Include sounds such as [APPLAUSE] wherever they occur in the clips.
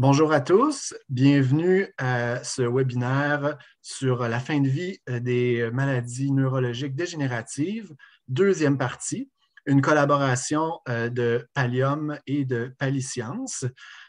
Bonjour à tous, bienvenue à ce webinaire sur la fin de vie euh, des maladies neurologiques dégénératives, deuxième partie, une collaboration euh, de Pallium et de Palisciences.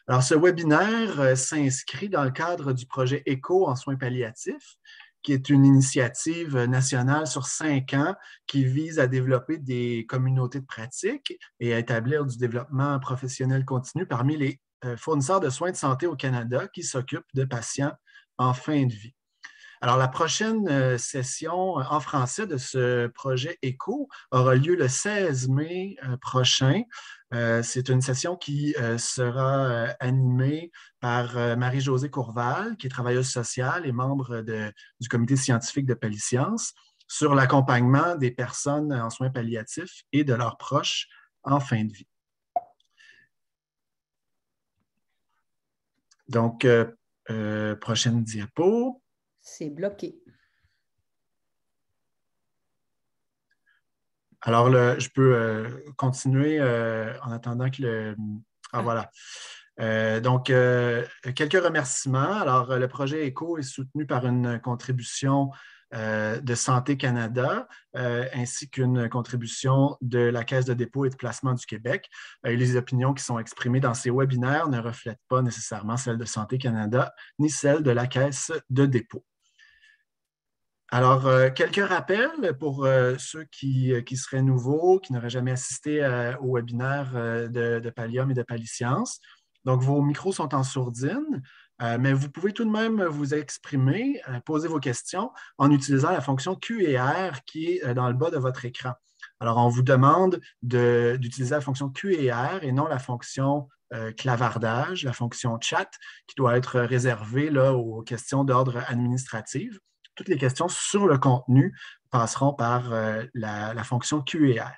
Alors, ce webinaire euh, s'inscrit dans le cadre du projet ECHO en soins palliatifs, qui est une initiative nationale sur cinq ans qui vise à développer des communautés de pratique et à établir du développement professionnel continu parmi les fournisseur de soins de santé au Canada qui s'occupe de patients en fin de vie. Alors, la prochaine euh, session euh, en français de ce projet ECHO aura lieu le 16 mai euh, prochain. C'est une session qui sera animée par Marie-Josée Courval, qui est travailleuse sociale et membre du comité scientifique de Palisciences, sur l'accompagnement des personnes en soins palliatifs et de leurs proches en fin de vie. Donc, euh, euh, prochaine diapo. C'est bloqué. Alors, je peux euh, continuer en attendant que le. Ah, ah. voilà. donc, quelques remerciements. Alors, le projet Eco est soutenu par une contribution euh, de Santé Canada, euh, ainsi qu'une contribution de la Caisse de dépôt et de placement du Québec. Euh, les opinions qui sont exprimées dans ces webinaires ne reflètent pas nécessairement celles de Santé Canada ni celles de la Caisse de dépôt. Alors, quelques rappels pour ceux qui, seraient nouveaux, qui n'auraient jamais assisté au webinaire de, Pallium et de Palisciences. Donc, vos micros sont en sourdine. Euh, mais vous pouvez tout de même vous exprimer, euh, poser vos questions en utilisant la fonction Q&R qui est euh, dans le bas de votre écran. Alors, on vous demande d'utiliser la fonction Q&R et non la fonction clavardage, la fonction chat, qui doit être réservée là, aux questions d'ordre administratif. Toutes les questions sur le contenu passeront par la, fonction Q&R.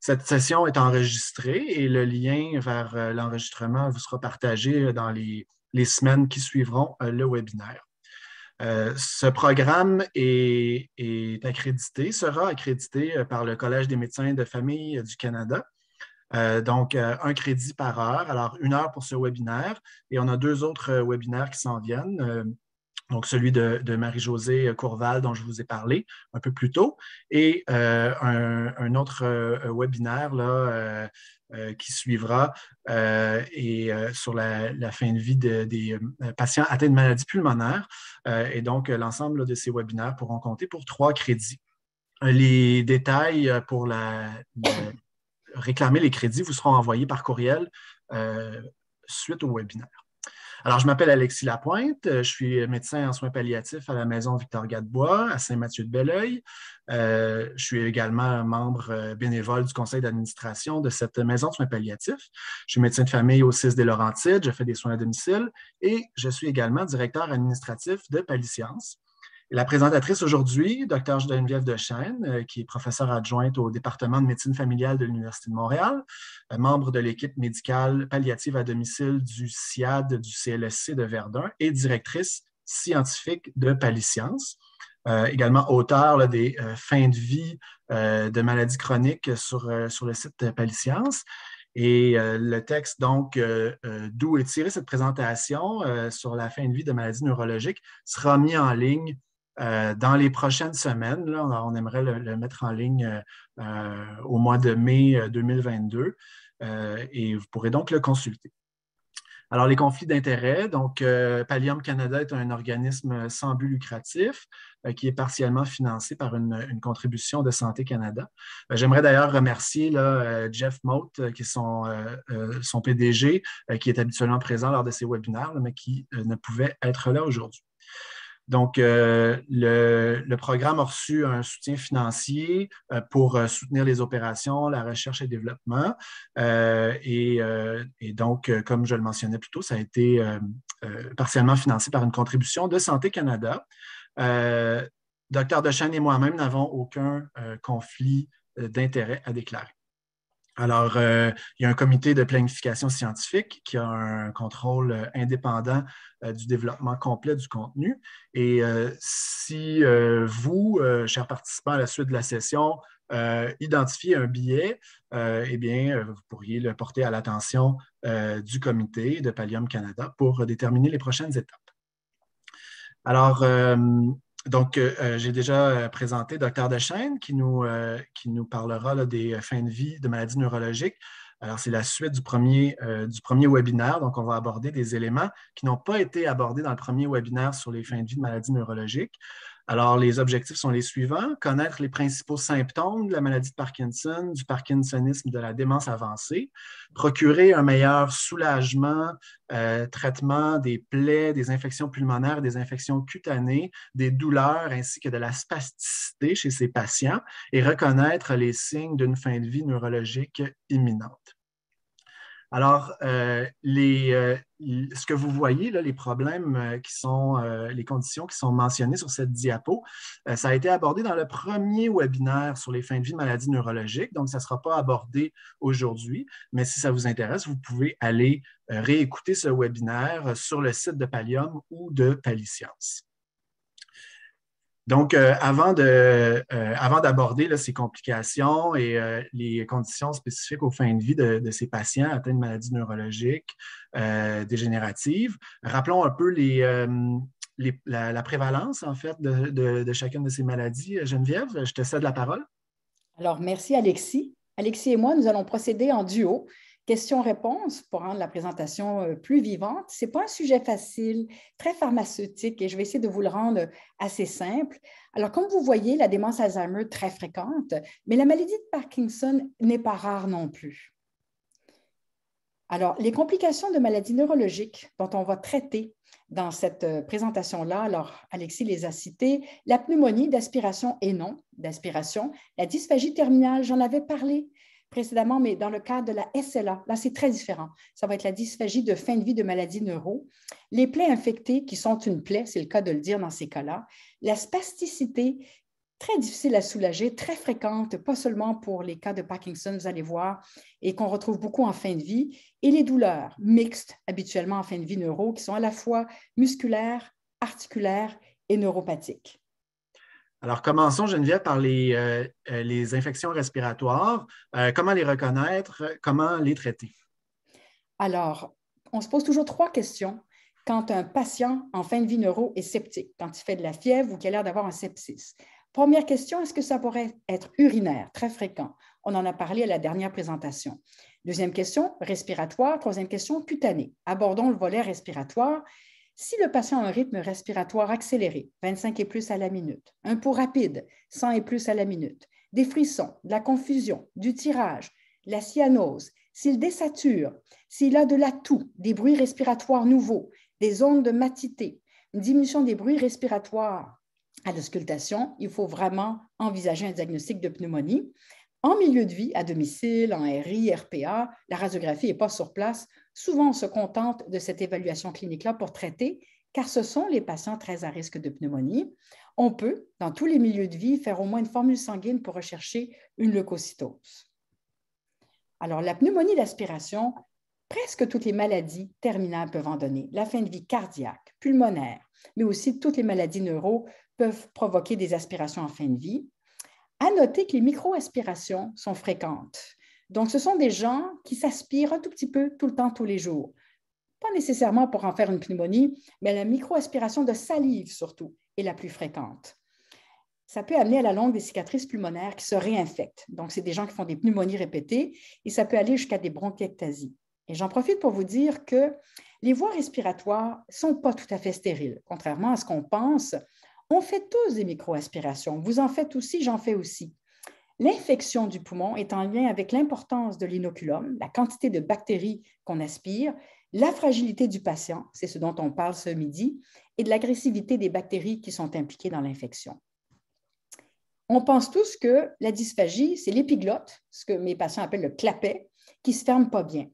Cette session est enregistrée et le lien vers l'enregistrement vous sera partagé dans les, les semaines qui suivront euh, le webinaire. Euh, ce programme est, accrédité, sera accrédité euh, par le Collège des médecins de famille du Canada. donc, un crédit par heure. Alors, une heure pour ce webinaire et on a deux autres webinaires qui s'en viennent donc celui de, Marie-Josée euh, Courval dont je vous ai parlé un peu plus tôt, et euh, un, autre euh, webinaire là, qui suivra et, sur la, fin de vie des patients atteints de maladies pulmonaires. et donc, l'ensemble de ces webinaires pourront compter pour trois crédits. Les détails pour réclamer les crédits vous seront envoyés par courriel suite au webinaire. Alors, je m'appelle Alexis Lapointe, euh, je suis médecin en soins palliatifs à la maison Victor Gadebois à Saint-Mathieu-de-Belleuil. Euh, je suis également membre euh, bénévole du conseil d'administration de cette maison de soins palliatifs. Je suis médecin de famille au Cis des Laurentides, je fais des soins à domicile et je suis également directeur administratif de Pallisciences. La présentatrice aujourd'hui, Dr. Geneviève Dechaine, euh, qui est professeure adjointe au département de médecine familiale de l'Université de Montréal, euh, membre de l'équipe médicale palliative à domicile du CIAD du CLSC de Verdun et directrice scientifique de Palisciences. Euh, également auteur des fins de vie de maladies chroniques sur, sur le site Palisciences. Et le texte, donc, d'où est tirée cette présentation sur la fin de vie de maladies neurologiques, sera mis en ligne euh, dans les prochaines semaines. on aimerait le, mettre en ligne euh, euh, au mois de mai 2022 et vous pourrez donc le consulter. Alors, les conflits d'intérêts, donc Pallium Canada est un organisme sans but lucratif qui est partiellement financé par une, contribution de Santé Canada. J'aimerais d'ailleurs remercier Jeff Mote, qui est son, PDG, qui est habituellement présent lors de ces webinaires, mais qui ne pouvait être là aujourd'hui. Donc, euh, le, programme a reçu un soutien financier euh, pour euh, soutenir les opérations, la recherche et le développement. Et, donc, comme je le mentionnais plus tôt, ça a été partiellement financé par une contribution de Santé Canada. Docteur Dechaine et moi-même n'avons aucun conflit d'intérêt à déclarer. Alors, euh, il y a un comité de planification scientifique qui a un contrôle euh, indépendant euh, du développement complet du contenu. Et si vous, chers participants, à la suite de la session, identifiez un billet, eh bien, vous pourriez le porter à l'attention du comité de Pallium Canada pour déterminer les prochaines étapes. Alors, donc, euh, euh, j'ai déjà euh, présenté Dr Dechaine qui nous, qui nous parlera des fins de vie de maladies neurologiques. Alors, c'est la suite du premier, du premier webinaire. Donc, on va aborder des éléments qui n'ont pas été abordés dans le premier webinaire sur les fins de vie de maladies neurologiques. Alors, les objectifs sont les suivants. Connaître les principaux symptômes de la maladie de Parkinson, du parkinsonisme, de la démence avancée. Procurer un meilleur soulagement, euh, traitement des plaies, des infections pulmonaires, des infections cutanées, des douleurs ainsi que de la spasticité chez ces patients et reconnaître les signes d'une fin de vie neurologique imminente. Alors, euh, euh, ce que vous voyez, les problèmes euh, qui sont, les conditions qui sont mentionnées sur cette diapo, ça a été abordé dans le premier webinaire sur les fins de vie de maladies neurologiques, donc ça ne sera pas abordé aujourd'hui, mais si ça vous intéresse, vous pouvez aller réécouter ce webinaire sur le site de Pallium ou de Paliscience. Donc, euh, euh, avant, d'aborder ces complications et euh, les conditions spécifiques aux fins de vie de, ces patients atteints de maladies neurologiques dégénératives, rappelons un peu la, prévalence, en fait, de, de, chacune de ces maladies. Geneviève, je te cède la parole. Alors, merci Alexis. Alexis et moi, nous allons procéder en duo Question-réponse, pour rendre la présentation euh, plus vivante. Ce n'est pas un sujet facile, très pharmaceutique, et je vais essayer de vous le rendre assez simple. Alors, comme vous voyez, la démence Alzheimer très fréquente, mais la maladie de Parkinson n'est pas rare non plus. Alors, les complications de maladies neurologiques dont on va traiter dans cette euh, présentation-là, alors Alexis les a citées, la pneumonie d'aspiration et non d'aspiration, la dysphagie terminale, j'en avais parlé, précédemment, mais dans le cas de la SLA, là, c'est très différent. Ça va être la dysphagie de fin de vie de maladies neuro. Les plaies infectées, qui sont une plaie, c'est le cas de le dire dans ces cas-là. La spasticité, très difficile à soulager, très fréquente, pas seulement pour les cas de Parkinson, vous allez voir, et qu'on retrouve beaucoup en fin de vie. Et les douleurs mixtes, habituellement en fin de vie neuro, qui sont à la fois musculaires, articulaires et neuropathiques. Alors, commençons, Geneviève, par les, euh, euh, infections respiratoires. Euh, comment les reconnaître? Comment les traiter? Alors, on se pose toujours trois questions quand un patient en fin de vie neuro est sceptique, quand il fait de la fièvre ou qu'il a l'air d'avoir un sepsis. Première question, est-ce que ça pourrait être urinaire, très fréquent? On en a parlé à la dernière présentation. Deuxième question, respiratoire. Troisième question, cutanée. Abordons le volet respiratoire. Si le patient a un rythme respiratoire accéléré, 25 et plus à la minute, un pot rapide, 100 et plus à la minute, des frissons, de la confusion, du tirage, la cyanose, s'il désature, s'il a de l'atout, des bruits respiratoires nouveaux, des ondes de matité, une diminution des bruits respiratoires à l'auscultation, il faut vraiment envisager un diagnostic de pneumonie. En milieu de vie, à domicile, en RI, RPA, la radiographie n'est pas sur place, Souvent, on se contente de cette évaluation clinique-là pour traiter, car ce sont les patients très à risque de pneumonie. On peut, dans tous les milieux de vie, faire au moins une formule sanguine pour rechercher une leucocytose. Alors, la pneumonie d'aspiration, presque toutes les maladies terminales peuvent en donner. La fin de vie cardiaque, pulmonaire, mais aussi toutes les maladies neuro peuvent provoquer des aspirations en fin de vie. À noter que les micro-aspirations sont fréquentes. Donc, ce sont des gens qui s'aspirent un tout petit peu tout le temps, tous les jours. Pas nécessairement pour en faire une pneumonie, mais la microaspiration de salive surtout est la plus fréquente. Ça peut amener à la longue des cicatrices pulmonaires qui se réinfectent. Donc, c'est des gens qui font des pneumonies répétées et ça peut aller jusqu'à des bronchiectasies. Et j'en profite pour vous dire que les voies respiratoires ne sont pas tout à fait stériles. Contrairement à ce qu'on pense, on fait tous des microaspirations. Vous en faites aussi, j'en fais aussi. L'infection du poumon est en lien avec l'importance de l'inoculum, la quantité de bactéries qu'on aspire, la fragilité du patient, c'est ce dont on parle ce midi, et de l'agressivité des bactéries qui sont impliquées dans l'infection. On pense tous que la dysphagie, c'est l'épiglotte, ce que mes patients appellent le clapet, qui ne se ferme pas bien.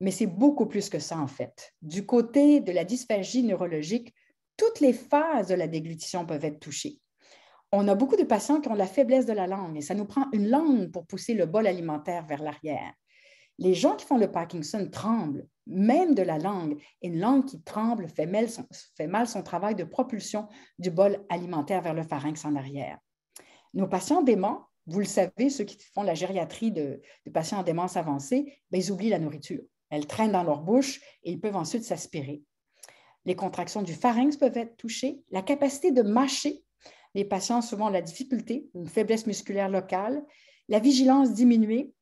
Mais c'est beaucoup plus que ça, en fait. Du côté de la dysphagie neurologique, toutes les phases de la déglutition peuvent être touchées on a beaucoup de patients qui ont la faiblesse de la langue et ça nous prend une langue pour pousser le bol alimentaire vers l'arrière. Les gens qui font le Parkinson tremblent, même de la langue. une langue qui tremble fait mal son, travail de propulsion du bol alimentaire vers le pharynx en arrière. Nos patients déments, vous le savez, ceux qui font la gériatrie de, patients en démence avancée, ben, ils oublient la nourriture. elle traîne dans leur bouche et ils peuvent ensuite s'aspirer. Les contractions du pharynx peuvent être touchées. La capacité de mâcher les patients ont souvent la difficulté, une faiblesse musculaire locale, la vigilance diminuée.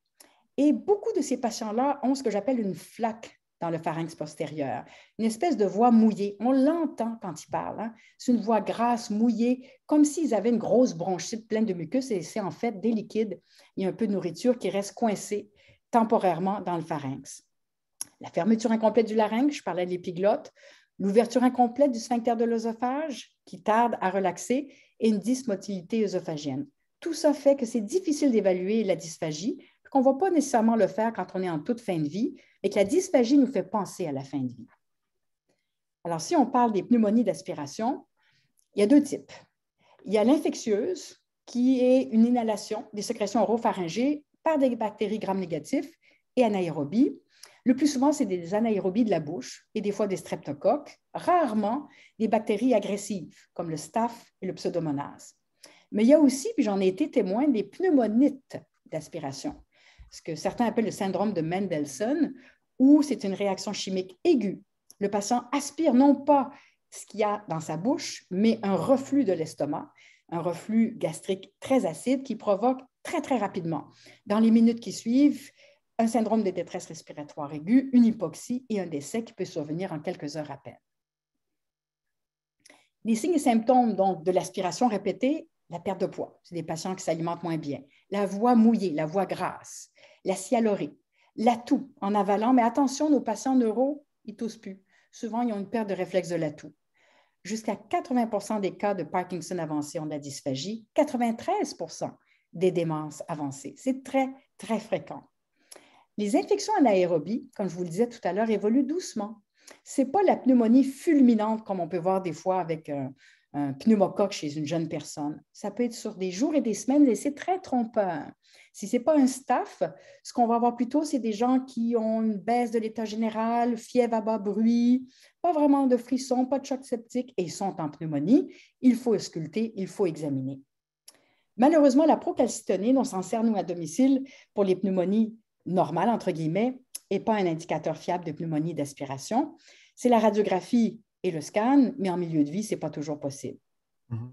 Et beaucoup de ces patients-là ont ce que j'appelle une flaque dans le pharynx postérieur, une espèce de voix mouillée. On l'entend quand ils parlent. Hein. C'est une voix grasse, mouillée, comme s'ils avaient une grosse bronchite pleine de mucus et c'est en fait des liquides et un peu de nourriture qui reste coincée temporairement dans le pharynx. La fermeture incomplète du larynx, je parlais de l'épiglotte, l'ouverture incomplète du sphincter de l'œsophage qui tarde à relaxer et une dysmotilité œsophagienne. Tout ça fait que c'est difficile d'évaluer la dysphagie, qu'on ne va pas nécessairement le faire quand on est en toute fin de vie, et que la dysphagie nous fait penser à la fin de vie. Alors, si on parle des pneumonies d'aspiration, il y a deux types. Il y a l'infectieuse, qui est une inhalation des sécrétions oropharyngées par des bactéries gram négatives et anaérobies, le plus souvent, c'est des anaérobies de la bouche et des fois des streptocoques, rarement des bactéries agressives comme le staph et le pseudomonas. Mais il y a aussi, puis j'en ai été témoin, des pneumonites d'aspiration, ce que certains appellent le syndrome de Mendelssohn, où c'est une réaction chimique aiguë. Le patient aspire non pas ce qu'il y a dans sa bouche, mais un reflux de l'estomac, un reflux gastrique très acide qui provoque très, très rapidement, dans les minutes qui suivent, un syndrome de détresse respiratoire aiguë, une hypoxie et un décès qui peut survenir en quelques heures à peine. Les signes et symptômes donc, de l'aspiration répétée, la perte de poids, c'est des patients qui s'alimentent moins bien, la voix mouillée, la voix grasse, la cialorée, la toux en avalant, mais attention, nos patients neuro, ils toussent plus. Souvent, ils ont une perte de réflexe de la Jusqu'à 80 des cas de Parkinson avancés ont de la dysphagie, 93 des démences avancées. C'est très, très fréquent. Les infections à comme je vous le disais tout à l'heure, évoluent doucement. Ce n'est pas la pneumonie fulminante comme on peut voir des fois avec un, pneumocoque chez une jeune personne. Ça peut être sur des jours et des semaines et c'est très trompeur. Si ce n'est pas un staff, ce qu'on va avoir plutôt, c'est des gens qui ont une baisse de l'état général, fièvre à bas bruit, pas vraiment de frissons, pas de choc septique et ils sont en pneumonie. Il faut ausculter, il faut examiner. Malheureusement, la procalcitonine, on s'en sert nous à domicile pour les pneumonies normal, entre guillemets, et pas un indicateur fiable de pneumonie d'aspiration. C'est la radiographie et le scan, mais en milieu de vie, ce n'est pas toujours possible. Mhm.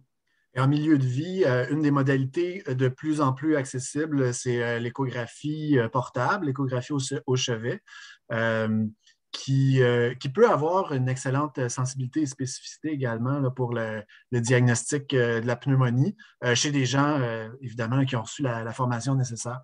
Et en milieu de vie, euh, une des modalités euh, de plus en plus accessibles, c'est euh, l'échographie portable, l'échographie au, chevet, qui, qui, peut avoir une excellente sensibilité et spécificité également pour le, diagnostic de la pneumonie chez des gens, évidemment, qui ont reçu la formation nécessaire.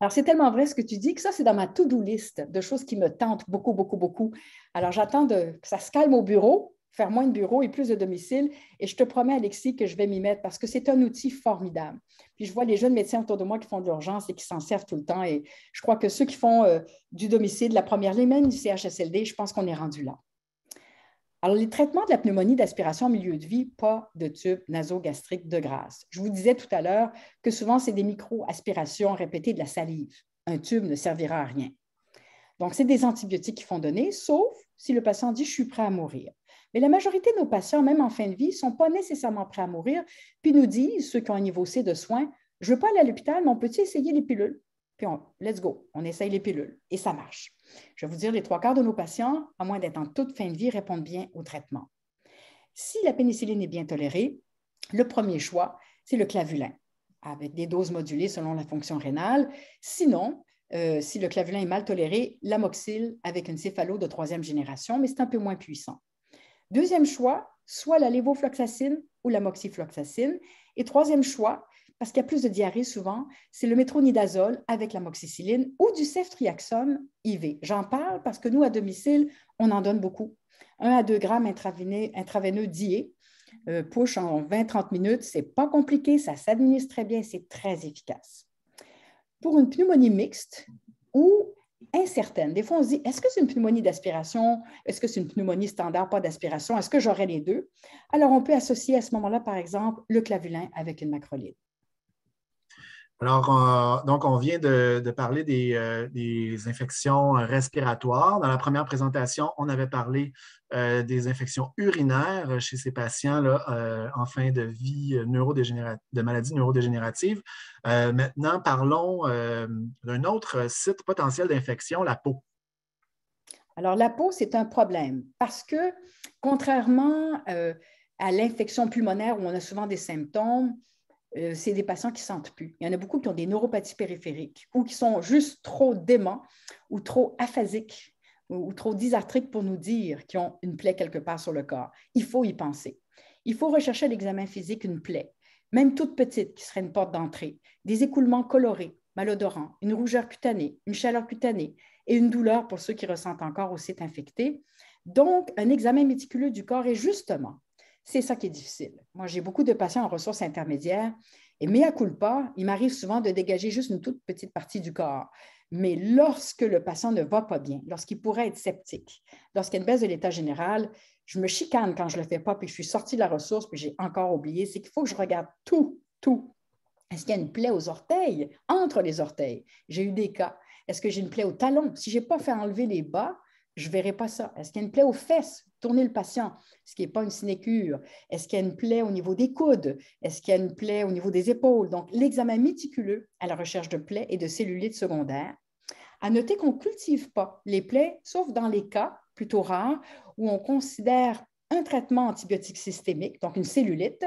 Alors, c'est tellement vrai ce que tu dis que ça, c'est dans ma to-do list de choses qui me tentent beaucoup, beaucoup, beaucoup. Alors, j'attends que ça se calme au bureau, faire moins de bureau et plus de domicile. Et je te promets, Alexis, que je vais m'y mettre parce que c'est un outil formidable. Puis je vois les jeunes médecins autour de moi qui font de l'urgence et qui s'en servent tout le temps. Et je crois que ceux qui font euh, du domicile, la première ligne, même du CHSLD, je pense qu'on est rendu là. Alors, les traitements de la pneumonie d'aspiration au milieu de vie, pas de tube nasogastrique de grâce. Je vous disais tout à l'heure que souvent, c'est des micro-aspirations répétées de la salive. Un tube ne servira à rien. Donc, c'est des antibiotiques qui font donner, sauf si le patient dit Je suis prêt à mourir. Mais la majorité de nos patients, même en fin de vie, ne sont pas nécessairement prêts à mourir, puis nous disent, ceux qui ont un niveau C de soins, je ne veux pas aller à l'hôpital, mais on peut essayer les pilules? puis on, let's go, on essaye les pilules et ça marche. Je vais vous dire, les trois quarts de nos patients, à moins d'être en toute fin de vie, répondent bien au traitement. Si la pénicilline est bien tolérée, le premier choix, c'est le clavulin, avec des doses modulées selon la fonction rénale. Sinon, euh, si le clavulin est mal toléré, l'amoxyle avec une céphalo de troisième génération, mais c'est un peu moins puissant. Deuxième choix, soit la lévofloxacine ou l'amoxifloxacine. Et troisième choix, parce qu'il y a plus de diarrhée souvent, c'est le métronidazole avec la l'amoxicilline ou du ceftriaxone IV. J'en parle parce que nous, à domicile, on en donne beaucoup. 1 à 2 grammes intraveineux, euh, push en 20-30 minutes. C'est pas compliqué, ça s'administre très bien, c'est très efficace. Pour une pneumonie mixte ou incertaine, des fois on se dit est-ce que c'est une pneumonie d'aspiration Est-ce que c'est une pneumonie standard, pas d'aspiration Est-ce que j'aurai les deux Alors on peut associer à ce moment-là, par exemple, le clavulin avec une macrolide. Alors, on, donc, on vient de, parler des, euh, infections euh, respiratoires. Dans la première présentation, on avait parlé euh, des infections urinaires chez ces patients là, en fin de vie de maladies neurodégénératives. maintenant, parlons d'un autre site potentiel d'infection, la peau. Alors, la peau, c'est un problème parce que, contrairement à l'infection pulmonaire où on a souvent des symptômes, euh, c'est des patients qui ne sentent plus. Il y en a beaucoup qui ont des neuropathies périphériques ou qui sont juste trop déments ou trop aphasiques ou, trop dysarthriques pour nous dire qu'ils ont une plaie quelque part sur le corps. Il faut y penser. Il faut rechercher à l'examen physique une plaie, même toute petite qui serait une porte d'entrée, des écoulements colorés, malodorants, une rougeur cutanée, une chaleur cutanée et une douleur pour ceux qui ressentent encore au site infecté. Donc, un examen méticuleux du corps est justement c'est ça qui est difficile. Moi, j'ai beaucoup de patients en ressources intermédiaires et mea pas, il m'arrive souvent de dégager juste une toute petite partie du corps. Mais lorsque le patient ne va pas bien, lorsqu'il pourrait être sceptique, lorsqu'il y a une baisse de l'état général, je me chicane quand je ne le fais pas, puis je suis sortie de la ressource, puis j'ai encore oublié. C'est qu'il faut que je regarde tout, tout. Est-ce qu'il y a une plaie aux orteils, entre les orteils? J'ai eu des cas. Est-ce que j'ai une plaie au talon? Si je n'ai pas fait enlever les bas, je ne verrai pas ça. Est-ce qu'il y a une plaie aux fesses? tourner le patient, ce qui n'est pas une sinécure. Est-ce qu'il y a une plaie au niveau des coudes? Est-ce qu'il y a une plaie au niveau des épaules? Donc, l'examen méticuleux à la recherche de plaies et de cellulites secondaires. À noter qu'on ne cultive pas les plaies, sauf dans les cas plutôt rares où on considère un traitement antibiotique systémique, donc une cellulite,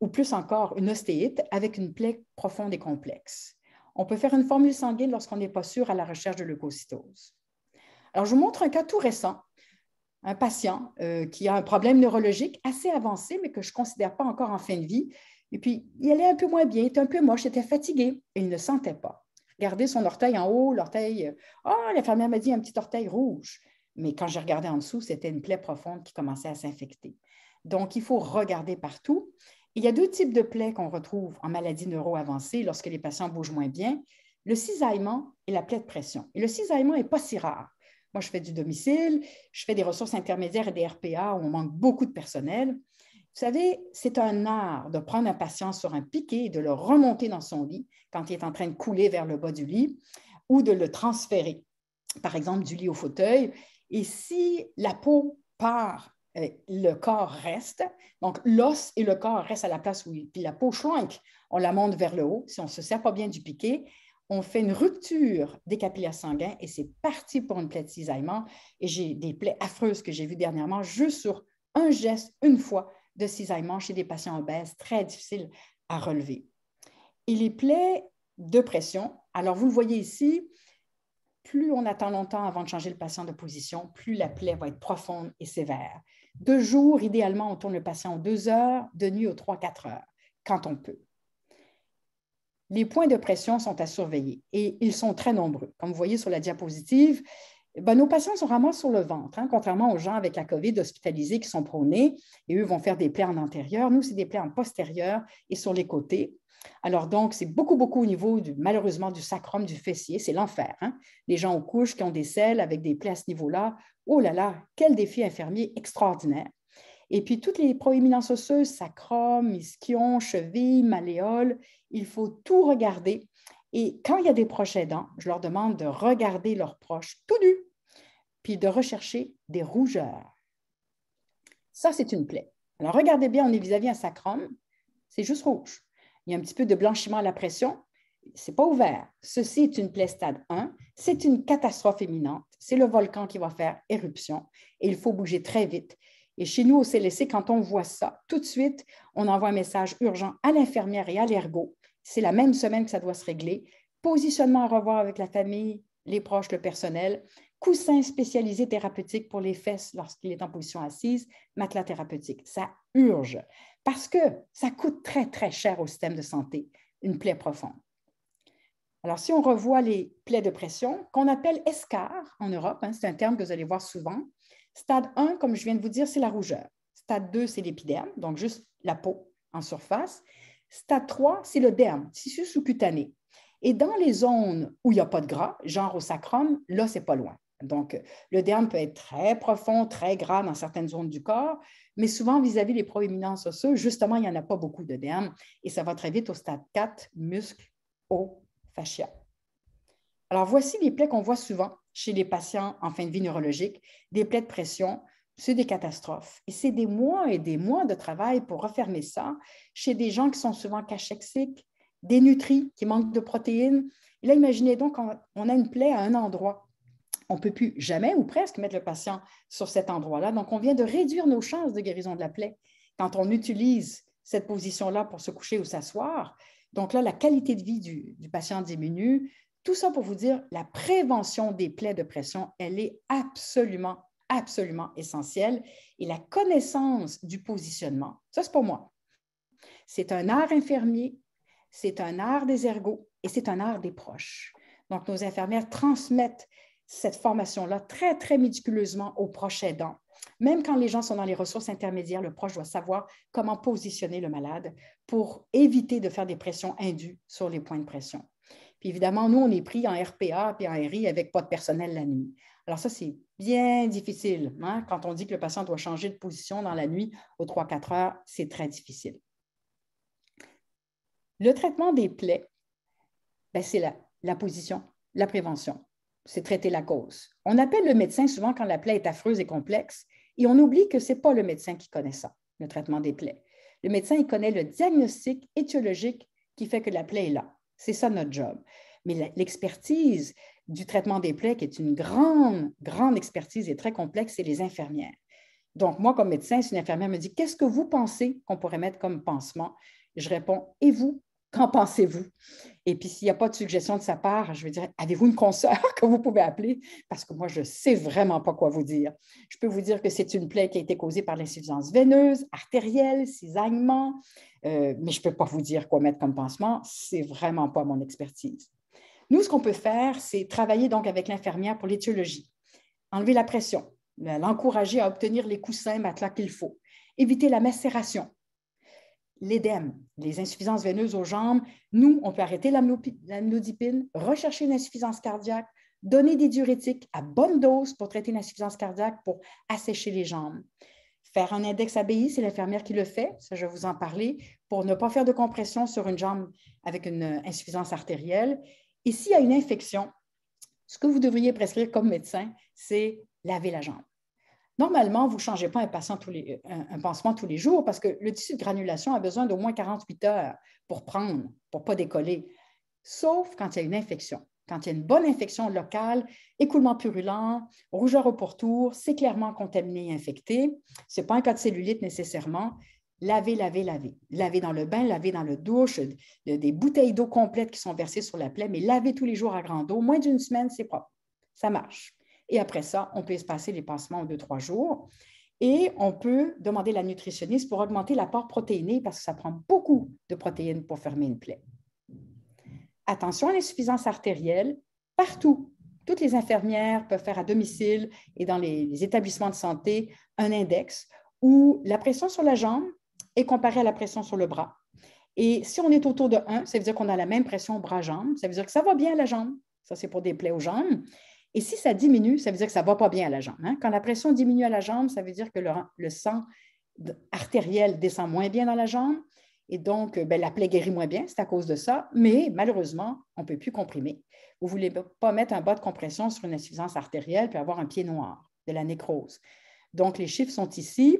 ou plus encore une ostéite avec une plaie profonde et complexe. On peut faire une formule sanguine lorsqu'on n'est pas sûr à la recherche de leucocytose. Alors, je vous montre un cas tout récent un patient euh, qui a un problème neurologique assez avancé, mais que je ne considère pas encore en fin de vie. Et puis, il allait un peu moins bien, il était un peu moche, il était fatigué, et il ne sentait pas. Regardez son orteil en haut, l'orteil. Euh, ah, la l'infirmière m'a dit un petit orteil rouge. Mais quand j'ai regardé en dessous, c'était une plaie profonde qui commençait à s'infecter. Donc, il faut regarder partout. Il y a deux types de plaies qu'on retrouve en maladie neuro-avancée lorsque les patients bougent moins bien le cisaillement et la plaie de pression. Et le cisaillement n'est pas si rare. Moi, je fais du domicile, je fais des ressources intermédiaires et des RPA où on manque beaucoup de personnel. Vous savez, c'est un art de prendre un patient sur un piquet et de le remonter dans son lit quand il est en train de couler vers le bas du lit ou de le transférer, par exemple, du lit au fauteuil. Et si la peau part euh, le corps reste. Donc, l'os et le corps restent à la place où il, puis la peau chouinque, On la monte vers le haut. Si on ne se sert pas bien du piquet, on fait une rupture des capillaires sanguins et c'est parti pour une plaie de cisaillement. Et j'ai des plaies affreuses que j'ai vues dernièrement juste sur un geste, une fois, de cisaillement chez des patients obèses, très difficiles à relever. Et les plaies de pression, alors vous le voyez ici, plus on attend longtemps avant de changer le patient de position, plus la plaie va être profonde et sévère. Deux jours, idéalement, on tourne le patient aux deux heures, de nuit aux trois, quatre heures, quand on peut. Les points de pression sont à surveiller et ils sont très nombreux. Comme vous voyez sur la diapositive, eh ben, nos patients sont vraiment sur le ventre, hein, contrairement aux gens avec la COVID hospitalisés qui sont prônés et eux vont faire des plaies en antérieur. Nous, c'est des plaies en postérieur et sur les côtés. Alors donc, c'est beaucoup, beaucoup au niveau, du, malheureusement, du sacrum, du fessier. C'est l'enfer. Hein. Les gens aux couches qui ont des selles avec des plaies à ce niveau-là, oh là là, quel défi infirmier extraordinaire. Et puis, toutes les proéminences osseuses, sacrum, ischion, cheville, malléole, il faut tout regarder. Et quand il y a des proches aidants, je leur demande de regarder leurs proches tout nus, puis de rechercher des rougeurs. Ça, c'est une plaie. Alors, regardez bien, on est vis-à-vis un sacrum, c'est juste rouge. Il y a un petit peu de blanchiment à la pression, Ce n'est pas ouvert. Ceci est une plaie stade 1, c'est une catastrophe imminente, c'est le volcan qui va faire éruption et il faut bouger très vite. Et chez nous, au CLSC, quand on voit ça, tout de suite, on envoie un message urgent à l'infirmière et à l'ergo. C'est la même semaine que ça doit se régler. Positionnement à revoir avec la famille, les proches, le personnel. Coussin spécialisé thérapeutique pour les fesses lorsqu'il est en position assise, matelas thérapeutique. Ça urge parce que ça coûte très, très cher au système de santé, une plaie profonde. Alors, si on revoit les plaies de pression, qu'on appelle escar en Europe, hein, c'est un terme que vous allez voir souvent, Stade 1, comme je viens de vous dire, c'est la rougeur. Stade 2, c'est l'épiderme, donc juste la peau en surface. Stade 3, c'est le derme, tissu sous-cutané. Et dans les zones où il n'y a pas de gras, genre au sacrum, là, c'est pas loin. Donc, le derme peut être très profond, très gras dans certaines zones du corps, mais souvent vis-à-vis des proéminences osseuses, justement, il n'y en a pas beaucoup de derme et ça va très vite au stade 4, muscle, os, fascia. Alors, voici les plaies qu'on voit souvent chez les patients en fin de vie neurologique, des plaies de pression, c'est des catastrophes. Et c'est des mois et des mois de travail pour refermer ça chez des gens qui sont souvent cachexiques, dénutris, qui manquent de protéines. Et là, imaginez donc, on a une plaie à un endroit. On ne peut plus jamais ou presque mettre le patient sur cet endroit-là. Donc, on vient de réduire nos chances de guérison de la plaie quand on utilise cette position-là pour se coucher ou s'asseoir. Donc là, la qualité de vie du, du patient diminue, tout ça pour vous dire, la prévention des plaies de pression, elle est absolument, absolument essentielle. Et la connaissance du positionnement, ça c'est pour moi. C'est un art infirmier, c'est un art des ergots et c'est un art des proches. Donc, nos infirmières transmettent cette formation-là très, très méticuleusement aux proches aidants. Même quand les gens sont dans les ressources intermédiaires, le proche doit savoir comment positionner le malade pour éviter de faire des pressions indues sur les points de pression évidemment, nous, on est pris en RPA puis en RI avec pas de personnel la nuit. Alors ça, c'est bien difficile. Hein, quand on dit que le patient doit changer de position dans la nuit aux 3-4 heures, c'est très difficile. Le traitement des plaies, ben, c'est la, la position, la prévention. C'est traiter la cause. On appelle le médecin souvent quand la plaie est affreuse et complexe et on oublie que ce n'est pas le médecin qui connaît ça, le traitement des plaies. Le médecin, il connaît le diagnostic étiologique qui fait que la plaie est là. C'est ça notre job. Mais l'expertise du traitement des plaies, qui est une grande, grande expertise et très complexe, c'est les infirmières. Donc, moi, comme médecin, si une infirmière me dit Qu'est-ce que vous pensez qu'on pourrait mettre comme pansement Je réponds Et vous Qu'en pensez-vous? Et puis, s'il n'y a pas de suggestion de sa part, je vais dire, avez-vous une consoeur [LAUGHS] que vous pouvez appeler? Parce que moi, je ne sais vraiment pas quoi vous dire. Je peux vous dire que c'est une plaie qui a été causée par l'insuffisance veineuse, artérielle, cisaillement, euh, mais je ne peux pas vous dire quoi mettre comme pansement. C'est vraiment pas mon expertise. Nous, ce qu'on peut faire, c'est travailler donc avec l'infirmière pour l'étiologie, enlever la pression, l'encourager à obtenir les coussins matelas qu'il faut, éviter la macération, L'édème, les insuffisances veineuses aux jambes. Nous, on peut arrêter l'amlodipine, rechercher une insuffisance cardiaque, donner des diurétiques à bonne dose pour traiter une insuffisance cardiaque pour assécher les jambes. Faire un index ABI, c'est l'infirmière qui le fait, ça je vais vous en parler, pour ne pas faire de compression sur une jambe avec une euh, insuffisance artérielle. Et s'il y a une infection, ce que vous devriez prescrire comme médecin, c'est laver la jambe. Normalement, vous ne changez pas un, tous euh, pansement tous les jours parce que le tissu de granulation a besoin d'au moins 48 heures pour prendre, pour ne pas décoller, sauf quand il y a une infection. Quand il y a une bonne infection locale, écoulement purulent, rougeur au pourtour, c'est clairement contaminé et infecté. Ce n'est pas un cas de cellulite nécessairement. Lavez, laver, laver. Lavez dans le bain, lavez dans le douche, des bouteilles d'eau complètes qui sont versées sur la plaie, mais lavez tous les jours à grande eau, moins d'une semaine, c'est propre. Ça marche. Et après ça, on peut espacer les pansements en deux, trois jours. Et on peut demander à la nutritionniste pour augmenter l'apport protéiné parce que ça prend beaucoup de protéines pour fermer une plaie. Attention à l'insuffisance artérielle partout. Toutes les infirmières peuvent faire à domicile et dans les, les établissements de santé un index où la pression sur la jambe est comparée à la pression sur le bras. Et si on est autour de 1, ça veut dire qu'on a la même pression bras-jambe. Ça veut dire que ça va bien à la jambe. Ça, c'est pour des plaies aux jambes. Et si ça diminue, ça veut dire que ça ne va pas bien à la jambe. Hein? Quand la pression diminue à la jambe, ça veut dire que le, sang artériel descend moins bien dans la jambe. Et donc, euh, ben, la plaie guérit moins bien, c'est à cause de ça. Mais malheureusement, on ne peut plus comprimer. Vous ne voulez pas mettre un bas de compression sur une insuffisance artérielle puis avoir un pied noir, de la nécrose. Donc, les chiffres sont ici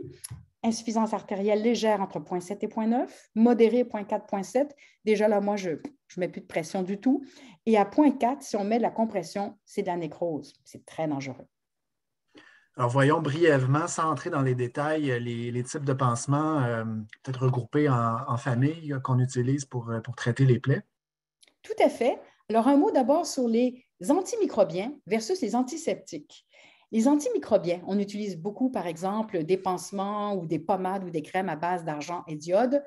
insuffisance artérielle légère entre 0.7 et 0.9, modérée 0.4, 0.7, déjà là, moi, je ne mets plus de pression du tout. Et à 0.4, si on met de la compression, c'est de la nécrose. C'est très dangereux. Alors, voyons brièvement, sans entrer dans les détails, les, types de pansements euh, peut-être regroupés en, en famille qu'on utilise pour, euh, pour traiter les plaies. Tout à fait. Alors, un mot d'abord sur les antimicrobiens versus les antiseptiques. Les antimicrobiens, on utilise beaucoup, par exemple, des pansements ou des pommades ou des crèmes à base d'argent et d'iode.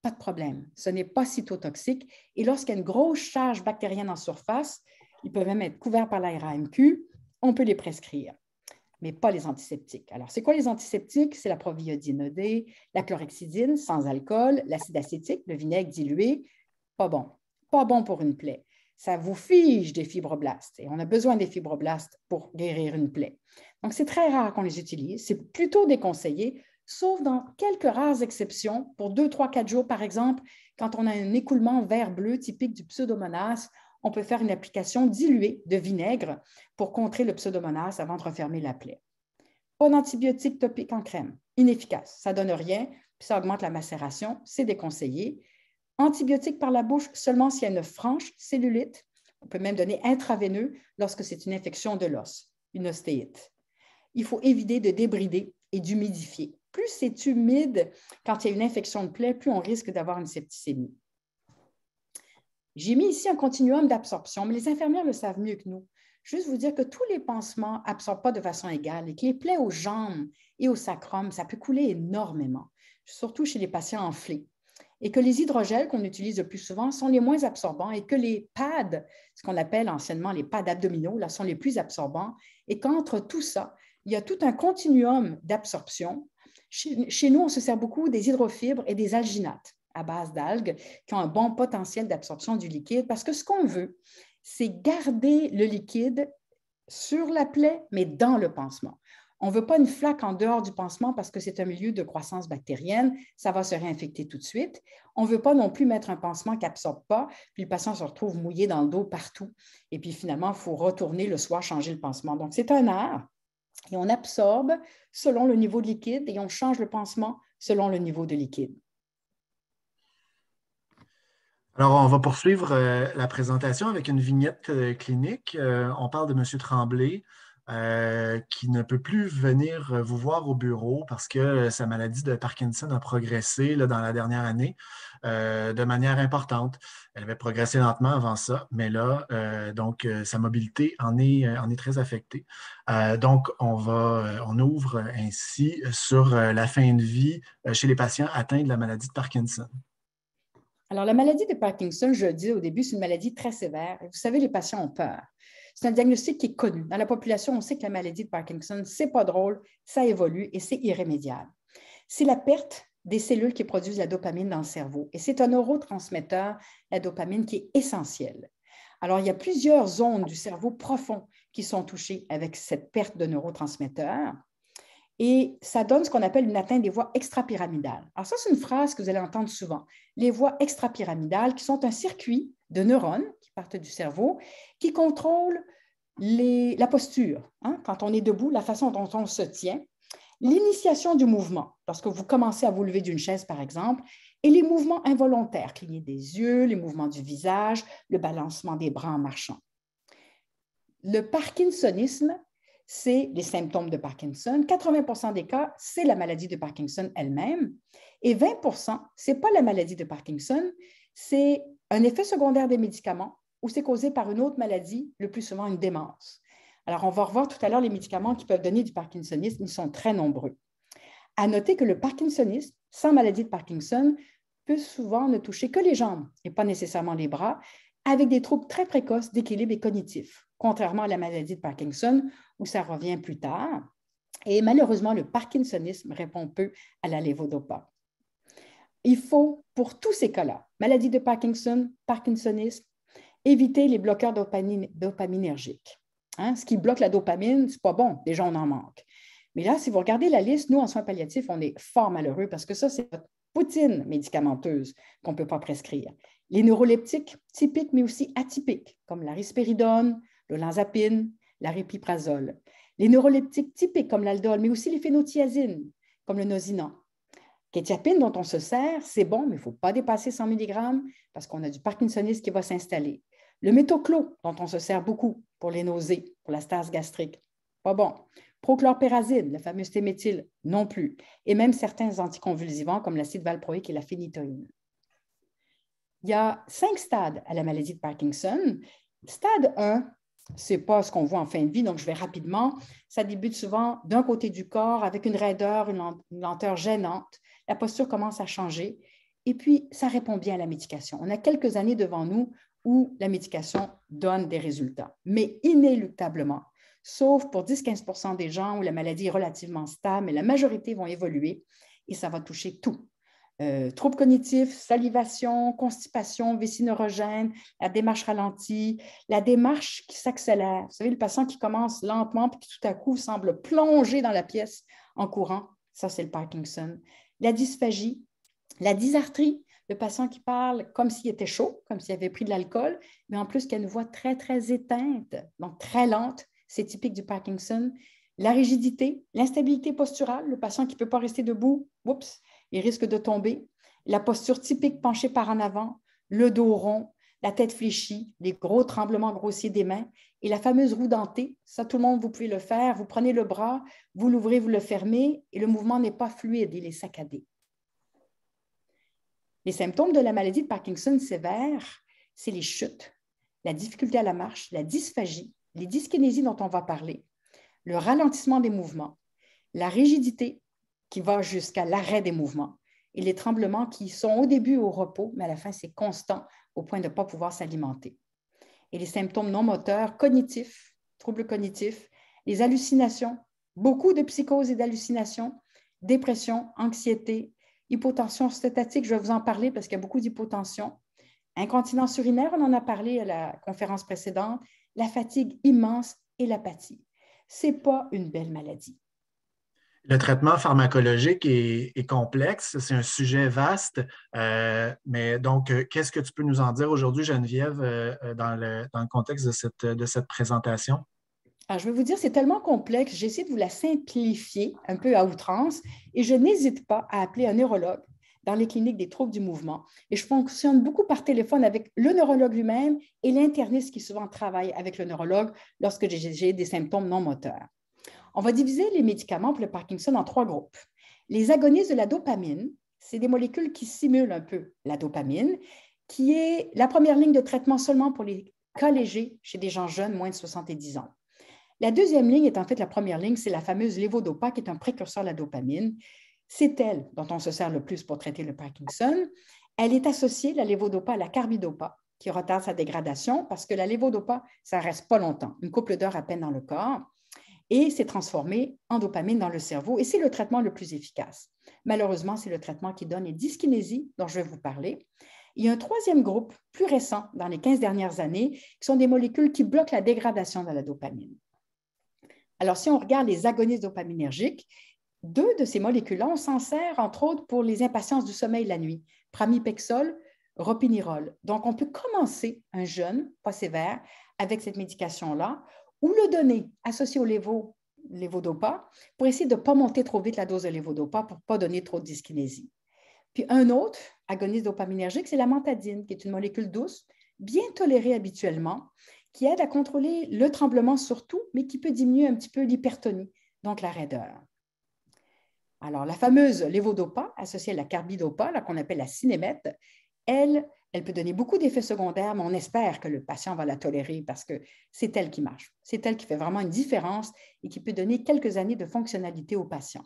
Pas de problème, ce n'est pas cytotoxique. Et lorsqu'il y a une grosse charge bactérienne en surface, ils peuvent même être couverts par la RAMQ, on peut les prescrire, mais pas les antiseptiques. Alors, c'est quoi les antiseptiques? C'est la proviodinodée, la chlorhexidine sans alcool, l'acide acétique, le vinaigre dilué. Pas bon. Pas bon pour une plaie ça vous fige des fibroblastes et on a besoin des fibroblastes pour guérir une plaie. Donc, c'est très rare qu'on les utilise, c'est plutôt déconseillé, sauf dans quelques rares exceptions, pour 2, 3, quatre jours par exemple, quand on a un écoulement vert-bleu typique du pseudomonas, on peut faire une application diluée de vinaigre pour contrer le pseudomonas avant de refermer la plaie. Pas d'antibiotiques topique en crème, inefficace, ça donne rien, puis ça augmente la macération, c'est déconseillé. Antibiotiques par la bouche seulement s'il y a une franche cellulite. On peut même donner intraveineux lorsque c'est une infection de l'os, une ostéite. Il faut éviter de débrider et d'humidifier. Plus c'est humide quand il y a une infection de plaie, plus on risque d'avoir une septicémie. J'ai mis ici un continuum d'absorption, mais les infirmières le savent mieux que nous. Juste vous dire que tous les pansements absorbent pas de façon égale et que les plaies aux jambes et au sacrum, ça peut couler énormément, surtout chez les patients enflés et que les hydrogels qu'on utilise le plus souvent sont les moins absorbants et que les pads, ce qu'on appelle anciennement les pads abdominaux, là, sont les plus absorbants et qu'entre tout ça, il y a tout un continuum d'absorption. Chez, chez, nous, on se sert beaucoup des hydrofibres et des alginates à base d'algues qui ont un bon potentiel d'absorption du liquide parce que ce qu'on veut, c'est garder le liquide sur la plaie, mais dans le pansement. On ne veut pas une flaque en dehors du pansement parce que c'est un milieu de croissance bactérienne, ça va se réinfecter tout de suite. On ne veut pas non plus mettre un pansement qui n'absorbe pas, puis le patient se retrouve mouillé dans le dos partout. Et puis finalement, il faut retourner le soir, changer le pansement. Donc, c'est un art et on absorbe selon le niveau de liquide et on change le pansement selon le niveau de liquide. Alors, on va poursuivre euh, la présentation avec une vignette euh, clinique. Euh, on parle de M. Tremblay. Euh, qui ne peut plus venir euh, vous voir au bureau parce que euh, sa maladie de Parkinson a progressé dans la dernière année de manière importante. Elle avait progressé lentement avant ça, mais là, donc, sa mobilité en est, en est très affectée. donc, on, va, on ouvre ainsi sur la fin de vie chez les patients atteints de la maladie de Parkinson. Alors, la maladie de Parkinson, je dis au début, c'est une maladie très sévère. Vous savez, les patients ont peur. C'est un diagnostic qui est connu. Dans la population, on sait que la maladie de Parkinson, c'est pas drôle, ça évolue et c'est irrémédiable. C'est la perte des cellules qui produisent la dopamine dans le cerveau. Et c'est un neurotransmetteur, la dopamine, qui est essentielle. Alors, il y a plusieurs zones du cerveau profond qui sont touchées avec cette perte de neurotransmetteurs. Et ça donne ce qu'on appelle une atteinte des voies extrapyramidales. Alors, ça, c'est une phrase que vous allez entendre souvent. Les voies extrapyramidales, qui sont un circuit de neurones qui partent du cerveau qui contrôlent les, la posture. Hein, quand on est debout, la façon dont on se tient, l'initiation du mouvement, lorsque vous commencez à vous lever d'une chaise, par exemple, et les mouvements involontaires, cligner des yeux, les mouvements du visage, le balancement des bras en marchant. Le parkinsonisme, c'est les symptômes de Parkinson. 80 des cas, c'est la maladie de Parkinson elle-même. Et 20 ce n'est pas la maladie de Parkinson, c'est un effet secondaire des médicaments ou c'est causé par une autre maladie, le plus souvent une démence. Alors, on va revoir tout à l'heure les médicaments qui peuvent donner du parkinsonisme. Ils sont très nombreux. À noter que le parkinsonisme, sans maladie de Parkinson, peut souvent ne toucher que les jambes et pas nécessairement les bras, avec des troubles très précoces d'équilibre et cognitif, contrairement à la maladie de Parkinson, où ça revient plus tard. Et malheureusement, le parkinsonisme répond peu à la lévodopa il faut, pour tous ces cas-là, maladie de Parkinson, Parkinsonisme, éviter les bloqueurs dopaminergiques. Hein. Ce qui bloque la dopamine, c'est pas bon. Déjà, on en manque. Mais là, si vous regardez la liste, nous, en soins palliatifs, on est fort malheureux parce que ça, c'est notre poutine médicamenteuse qu'on ne peut pas prescrire. Les neuroleptiques typiques, mais aussi atypiques, comme la rispéridone, le lanzapine, la ripiprazole. Les neuroleptiques typiques, comme l'aldol, mais aussi les phénothiazines, comme le nosinant. Kétiapine dont on se sert, c'est bon, mais il ne faut pas dépasser 100 mg parce qu'on a du parkinsonisme qui va s'installer. Le métoclo dont on se sert beaucoup pour les nausées, pour la stase gastrique, pas bon. Prochlorpérazine, le fameux stéméthyle, non plus. Et même certains anticonvulsivants comme l'acide valproïque et la phénitoïne. Il y a cinq stades à la maladie de Parkinson. Stade 1, n'est pas ce qu'on voit en fin de vie, donc je vais rapidement. Ça débute souvent d'un côté du corps avec une raideur, une lenteur gênante la posture commence à changer et puis ça répond bien à la médication. On a quelques années devant nous où la médication donne des résultats, mais inéluctablement, sauf pour 10-15 des gens où la maladie est relativement stable, mais la majorité vont évoluer et ça va toucher tout. Euh, troubles cognitifs, salivation, constipation, vessie neurogène, la démarche ralentie, la démarche qui s'accélère. Vous savez, le patient qui commence lentement puis qui tout à coup semble plonger dans la pièce en courant, ça c'est le Parkinson la dysphagie, la dysarthrie, le patient qui parle comme s'il était chaud, comme s'il avait pris de l'alcool, mais en plus qui a une voix très, très éteinte, donc très lente, c'est typique du Parkinson. La rigidité, l'instabilité posturale, le patient qui ne peut pas rester debout, oups, il risque de tomber. La posture typique penchée par en avant, le dos rond, la tête fléchie, les gros tremblements grossiers des mains et la fameuse roue dentée. Ça, tout le monde, vous pouvez le faire. Vous prenez le bras, vous l'ouvrez, vous le fermez et le mouvement n'est pas fluide, il est saccadé. Les symptômes de la maladie de Parkinson sévère, c'est les chutes, la difficulté à la marche, la dysphagie, les dyskinésies dont on va parler, le ralentissement des mouvements, la rigidité qui va jusqu'à l'arrêt des mouvements et les tremblements qui sont au début au repos, mais à la fin, c'est constant au point de ne pas pouvoir s'alimenter. Et les symptômes non moteurs, cognitifs, troubles cognitifs, les hallucinations, beaucoup de psychoses et d'hallucinations, dépression, anxiété, hypotension statique, je vais vous en parler parce qu'il y a beaucoup d'hypotension, incontinence urinaire, on en a parlé à la conférence précédente, la fatigue immense et l'apathie. Ce n'est pas une belle maladie. Le traitement pharmacologique est, complexe, c'est un sujet vaste, euh, mais donc, euh, qu'est-ce que tu peux nous en dire aujourd'hui, Geneviève, euh, dans, le, contexte de cette, présentation? Ah, je vais vous dire, c'est tellement complexe, J'essaie de vous la simplifier un peu à outrance et je n'hésite pas à appeler un neurologue dans les cliniques des troubles du mouvement. Et je fonctionne beaucoup par téléphone avec le neurologue lui-même et l'interniste qui souvent travaille avec le neurologue lorsque j'ai des symptômes non moteurs. On va diviser les médicaments pour le Parkinson en trois groupes. Les agonistes de la dopamine, c'est des molécules qui simulent un peu la dopamine, qui est la première ligne de traitement seulement pour les cas légers chez des gens jeunes, moins de 70 ans. La deuxième ligne est en fait la première ligne, c'est la fameuse levodopa qui est un précurseur de la dopamine. C'est elle dont on se sert le plus pour traiter le Parkinson. Elle est associée, la levodopa, à la carbidopa, qui retarde sa dégradation parce que la levodopa, ça reste pas longtemps, une couple d'heures à peine dans le corps et c'est transformé en dopamine dans le cerveau et c'est le traitement le plus efficace. Malheureusement, c'est le traitement qui donne les dyskinésies dont je vais vous parler. Il y a un troisième groupe plus récent dans les 15 dernières années qui sont des molécules qui bloquent la dégradation de la dopamine. Alors, si on regarde les agonistes dopaminergiques, deux de ces molécules-là, on s'en sert entre autres pour les impatiences du sommeil la nuit, pramipexol, ropinirol. Donc, on peut commencer un jeûne pas sévère avec cette médication-là ou le donner associé au lévo, lévodopa pour essayer de ne pas monter trop vite la dose de lévodopa pour ne pas donner trop de dyskinésie. Puis un autre agoniste dopaminergique, c'est la mantadine qui est une molécule douce, bien tolérée habituellement, qui aide à contrôler le tremblement surtout, mais qui peut diminuer un petit peu l'hypertonie, donc la raideur. Alors, la fameuse lévodopa, associée à la carbidopa, qu'on appelle la cinémète, elle elle peut donner beaucoup d'effets secondaires, mais on espère que le patient va la tolérer parce que c'est elle qui marche. C'est elle qui fait vraiment une différence et qui peut donner quelques années de fonctionnalité au patient.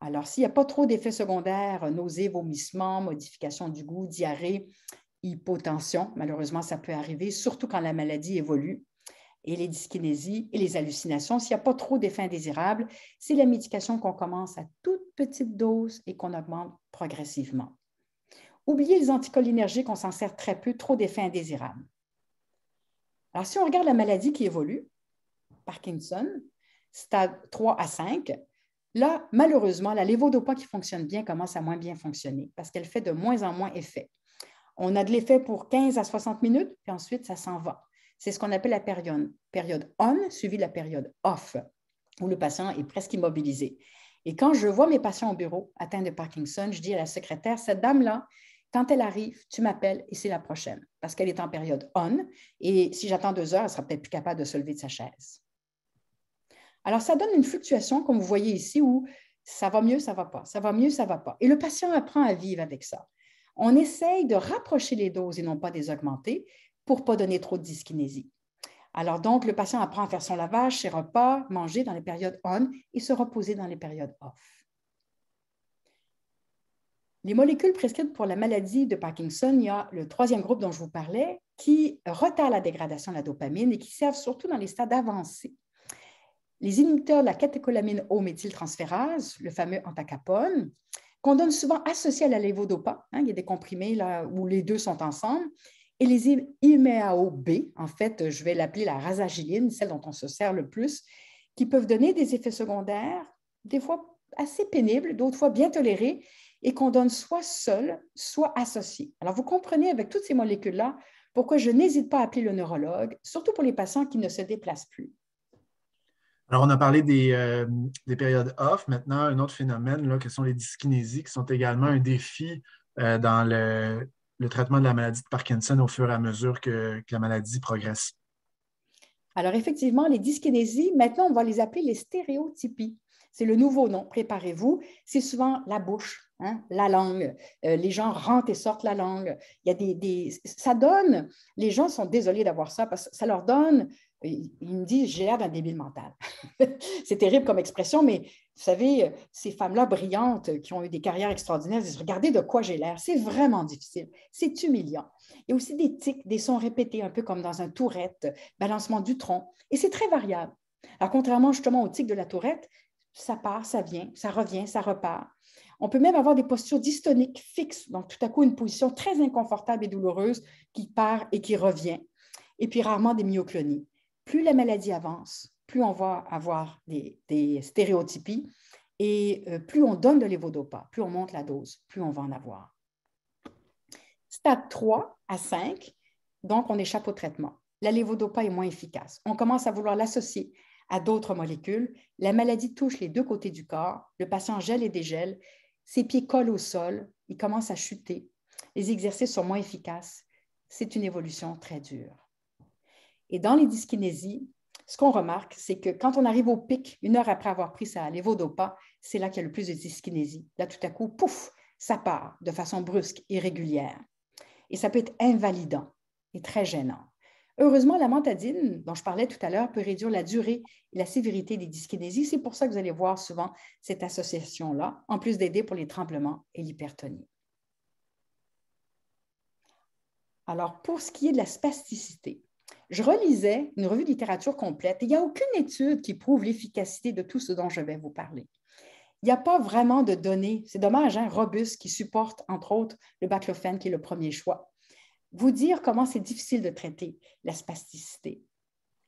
Alors, s'il n'y a pas trop d'effets secondaires, euh, nausées, vomissements, modifications du goût, diarrhée, hypotension, malheureusement, ça peut arriver, surtout quand la maladie évolue, et les dyskinésies et les hallucinations, s'il n'y a pas trop d'effets indésirables, c'est la médication qu'on commence à toute petite dose et qu'on augmente progressivement. Oubliez les anticholinergiques, on s'en sert très peu, trop d'effets indésirables. Alors, si on regarde la maladie qui évolue, Parkinson, stade 3 à 5, là, malheureusement, la lévodopa qui fonctionne bien commence à moins bien fonctionner parce qu'elle fait de moins en moins effet. On a de l'effet pour 15 à 60 minutes, puis ensuite, ça s'en va. C'est ce qu'on appelle la période, période on suivie de la période off, où le patient est presque immobilisé. Et quand je vois mes patients au bureau atteints de Parkinson, je dis à la secrétaire, cette dame-là, quand elle arrive, tu m'appelles et c'est la prochaine parce qu'elle est en période on. Et si j'attends deux heures, elle sera peut-être plus capable de se lever de sa chaise. Alors, ça donne une fluctuation, comme vous voyez ici, où ça va mieux, ça va pas, ça va mieux, ça va pas. Et le patient apprend à vivre avec ça. On essaye de rapprocher les doses et non pas des augmenter pour pas donner trop de dyskinésie. Alors donc, le patient apprend à faire son lavage, ses repas, manger dans les périodes on et se reposer dans les périodes off. Les molécules prescrites pour la maladie de Parkinson, il y a le troisième groupe dont je vous parlais, qui retardent la dégradation de la dopamine et qui servent surtout dans les stades avancés. Les inhibiteurs de la catécholamine o méthyltransférase, le fameux antacapone, qu'on donne souvent associé à la levodopa, hein, il y a des comprimés là, où les deux sont ensemble, et les IMAO-B, en fait, je vais l'appeler la rasagiline, celle dont on se sert le plus, qui peuvent donner des effets secondaires, des fois assez pénibles, d'autres fois bien tolérés, et qu'on donne soit seul, soit associé. Alors, vous comprenez avec toutes ces molécules-là pourquoi je n'hésite pas à appeler le neurologue, surtout pour les patients qui ne se déplacent plus. Alors, on a parlé des, euh, périodes off. Maintenant, un autre phénomène, là, que sont les dyskinésies, qui sont également un défi euh, dans le, traitement de la maladie de Parkinson au fur et à mesure que la maladie progresse. Alors, effectivement, les dyskinésies, maintenant, on va les appeler les stéréotypies. C'est le nouveau nom, préparez-vous. C'est souvent la bouche, hein, la langue. Euh, les gens rentrent et sortent la langue. Il y a des, Ça donne, les gens sont désolés d'avoir ça parce que ça leur donne, ils me disent, j'ai l'air d'un débile mental. [LAUGHS] c'est terrible comme expression, mais vous savez, euh, ces femmes-là brillantes qui ont eu des carrières extraordinaires disent, regardez de quoi j'ai l'air. C'est vraiment difficile. C'est humiliant. Il y a aussi des tics, des sons répétés, un peu comme dans un tourette, balancement du tronc. Et c'est très variable. Alors, contrairement justement au tic de la tourette, ça part, ça vient, ça revient, ça repart. On peut même avoir des postures dystoniques fixes, donc tout à coup une position très inconfortable et douloureuse qui part et qui revient, et puis rarement des myoclonies. Plus la maladie avance, plus on va avoir des, stéréotypies et euh, plus on donne de l'évodopa, plus on monte la dose, plus on va en avoir. Stade 3 à 5, donc on échappe au traitement. La lévodopa est moins efficace. On commence à vouloir l'associer à d'autres molécules. La maladie touche les deux côtés du corps. Le patient gèle et dégèle. Ses pieds collent au sol. Il commence à chuter. Les exercices sont moins efficaces. C'est une évolution très dure. Et dans les dyskinésies, ce qu'on remarque, c'est que quand on arrive au pic, une heure après avoir pris sa levodopa, c'est là qu'il y a le plus de dyskinésie. Là, tout à coup, pouf, ça part de façon brusque et régulière. Et ça peut être invalidant et très gênant. Heureusement, la mentadine, dont je parlais tout à l'heure, peut réduire la durée et la sévérité des dyskinésies. C'est pour ça que vous allez voir souvent cette association-là, en plus d'aider pour les tremblements et l'hypertonie. Alors, pour ce qui est de la spasticité, je relisais une revue de littérature complète il n'y a aucune étude qui prouve l'efficacité de tout ce dont je vais vous parler. Il n'y a pas vraiment de données, c'est dommage, hein, robustes qui supporte entre autres, le baclofène qui est le premier choix vous dire comment c'est difficile de traiter la spasticité.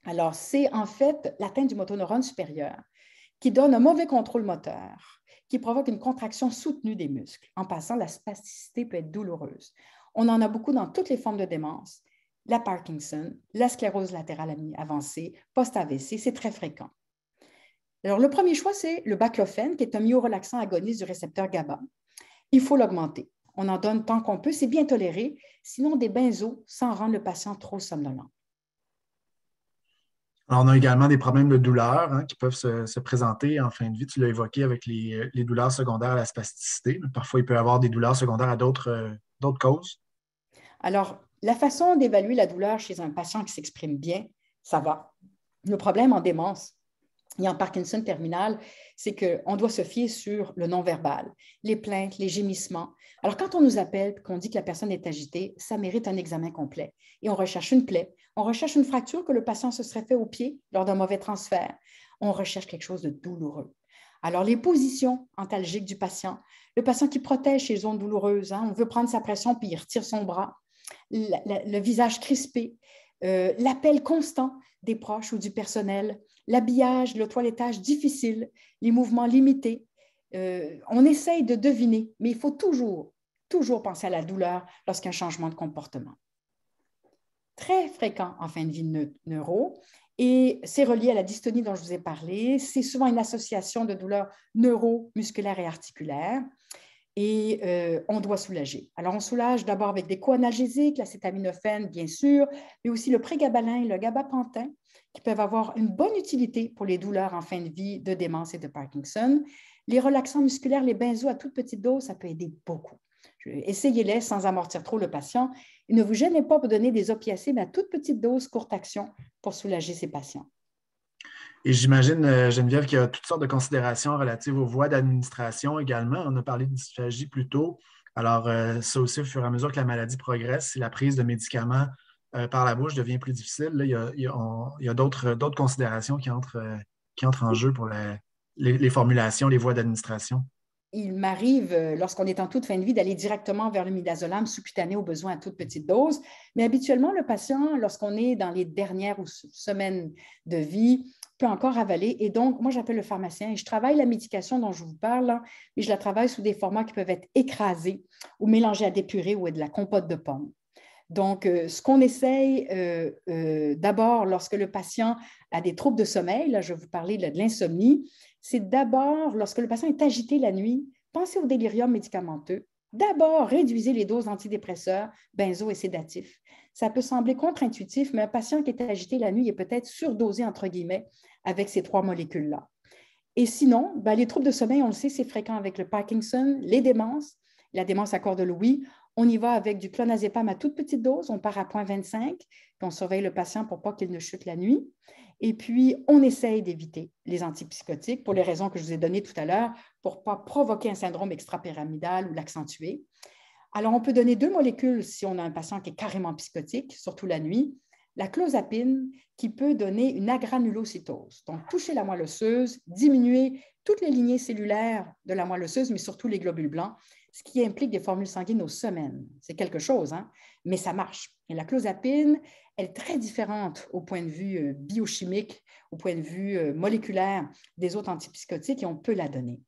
Alors, c'est en fait l'atteinte du motoneurone supérieur qui donne un mauvais contrôle moteur, qui provoque une contraction soutenue des muscles. En passant, la spasticité peut être douloureuse. On en a beaucoup dans toutes les formes de démence. La Parkinson, la sclérose latérale avancée, post-AVC, c'est très fréquent. Alors, le premier choix, c'est le baclofène, qui est un myorelaxant agoniste du récepteur GABA. Il faut l'augmenter on en donne tant qu'on peut, c'est bien toléré, sinon des benzos sans rendre le patient trop somnolent. Alors, on a également des problèmes de douleur hein, qui peuvent se, présenter en fin de vie. Tu l'as évoqué avec les, douleurs secondaires à la spasticité. Parfois, il peut y avoir des douleurs secondaires à euh, d'autres causes. Alors, la façon d'évaluer la douleur chez un patient qui s'exprime bien, ça va. Le problème en démence, et en Parkinson terminal, c'est qu'on doit se fier sur le non-verbal, les plaintes, les gémissements. Alors, quand on nous appelle qu'on dit que la personne est agitée, ça mérite un examen complet. Et on recherche une plaie, on recherche une fracture que le patient se serait fait au pied lors d'un mauvais transfert. On recherche quelque chose de douloureux. Alors, les positions antalgiques du patient, le patient qui protège ses zones douloureuses, hein, on veut prendre sa pression puis il retire son bras, le visage crispé, euh, l'appel constant des proches ou du personnel, l'habillage, le toilettage difficile, les mouvements limités. Euh, on essaye de deviner, mais il faut toujours, toujours penser à la douleur lorsqu'il y a un changement de comportement. Très fréquent en fin de vie neuro, et c'est relié à la dystonie dont je vous ai parlé. C'est souvent une association de douleurs neuro, musculaires et articulaires. Et euh, on doit soulager. Alors, on soulage d'abord avec des co-analgésiques, l'acétaminophène, bien sûr, mais aussi le prégabalin et le gabapentin qui peuvent avoir une bonne utilité pour les douleurs en fin de vie de démence et de Parkinson. Les relaxants musculaires, les benzos à toute petite dose, ça peut aider beaucoup. Essayez-les sans amortir trop le patient et ne vous gênez pas pour donner des opiacés, à toute petite dose, courte action, pour soulager ces patients. Et j'imagine, euh, Geneviève, qu'il y a toutes sortes de considérations relatives aux voies d'administration également. On a parlé de dysphagie plus tôt. Alors, euh, ça aussi, au fur et à mesure que la maladie progresse, si la prise de médicaments euh, par la bouche devient plus difficile. il y a, d'autres, considérations qui entrent, euh, en jeu pour les, formulations, les voies d'administration. Il m'arrive, euh, lorsqu'on est en toute fin de vie, d'aller directement vers le midazolam sous-cutané au besoin à toute petite dose. Mais habituellement, le patient, lorsqu'on est dans les dernières semaines de vie, peut encore avaler. Et donc, moi, j'appelle le pharmacien et je travaille la médication dont je vous parle, hein, mais je la travaille sous des formats qui peuvent être écrasés ou mélangés à des purées ou à de la compote de pomme. Donc, euh, ce qu'on essaye euh, euh, d'abord lorsque le patient a des troubles de sommeil, là je vais vous parler de l'insomnie, c'est d'abord lorsque le patient est agité la nuit, pensez au délirium médicamenteux. D'abord, réduisez les doses d'antidépresseurs, benzo et sédatifs. Ça peut sembler contre-intuitif, mais un patient qui est agité la nuit est peut-être surdosé, entre guillemets, avec ces trois molécules-là. Et sinon, ben, les troubles de sommeil, on le sait, c'est fréquent avec le Parkinson, les démences, la démence à corps de Louis. On y va avec du clonazépam à toute petite dose. On part à 0.25, puis on surveille le patient pour pas qu'il ne chute la nuit. Et puis, on essaye d'éviter les antipsychotiques pour les raisons que je vous ai données tout à l'heure, pour pas provoquer un syndrome extrapyramidal ou l'accentuer. Alors, on peut donner deux molécules si on a un patient qui est carrément psychotique, surtout la nuit. La clozapine, qui peut donner une agranulocytose, donc toucher la moelle osseuse, diminuer toutes les lignées cellulaires de la moelle osseuse, mais surtout les globules blancs, ce qui implique des formules sanguines aux semaines. C'est quelque chose, hein. mais ça marche. Et la clozapine, elle est très différente au point de vue euh, biochimique, au point de vue euh, moléculaire des autres antipsychotiques et on peut la donner.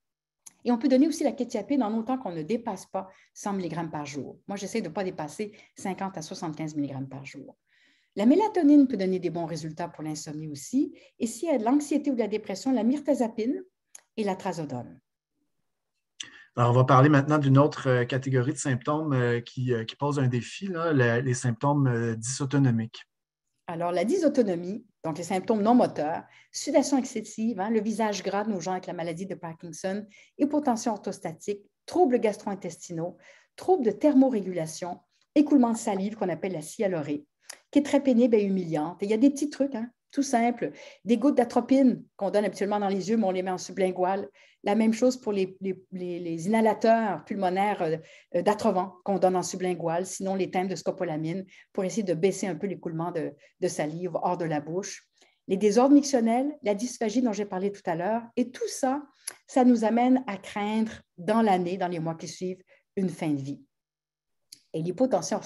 Et on peut donner aussi la kétiapine en autant qu'on ne dépasse pas 100 mg par jour. Moi, j'essaie de ne pas dépasser 50 à 75 mg par jour. La mélatonine peut donner des bons résultats pour l'insomnie aussi. Et s'il y a de l'anxiété ou de la dépression, la myrtazapine et la trazodone. Alors, on va parler maintenant d'une autre euh, catégorie de symptômes euh, euh, qui, pose un défi, les symptômes dysautonomiques. Alors, la dysautonomie, donc les symptômes non moteurs, sudation excessive, hein, le visage gras de nos gens avec la maladie de Parkinson, hypotension orthostatique, troubles gastro-intestinaux, troubles de thermorégulation, écoulement de salive qu'on appelle la sialorée, qui est très pénible et humiliante. Et il y a des petits trucs, hein, tout simple. Des gouttes d'atropine qu'on donne habituellement dans les yeux, mais on les met en sublingual. La même chose pour les, inhalateurs pulmonaires euh, d'atrovant qu'on donne en sublingual, sinon les teintes de scopolamine, pour essayer de baisser un peu l'écoulement de, de salive hors de la bouche. Les désordres mictionnels, la dysphagie dont j'ai parlé tout à l'heure, et tout ça, ça nous amène à craindre dans l'année, dans les mois qui suivent, une fin de vie. Et l'hypotension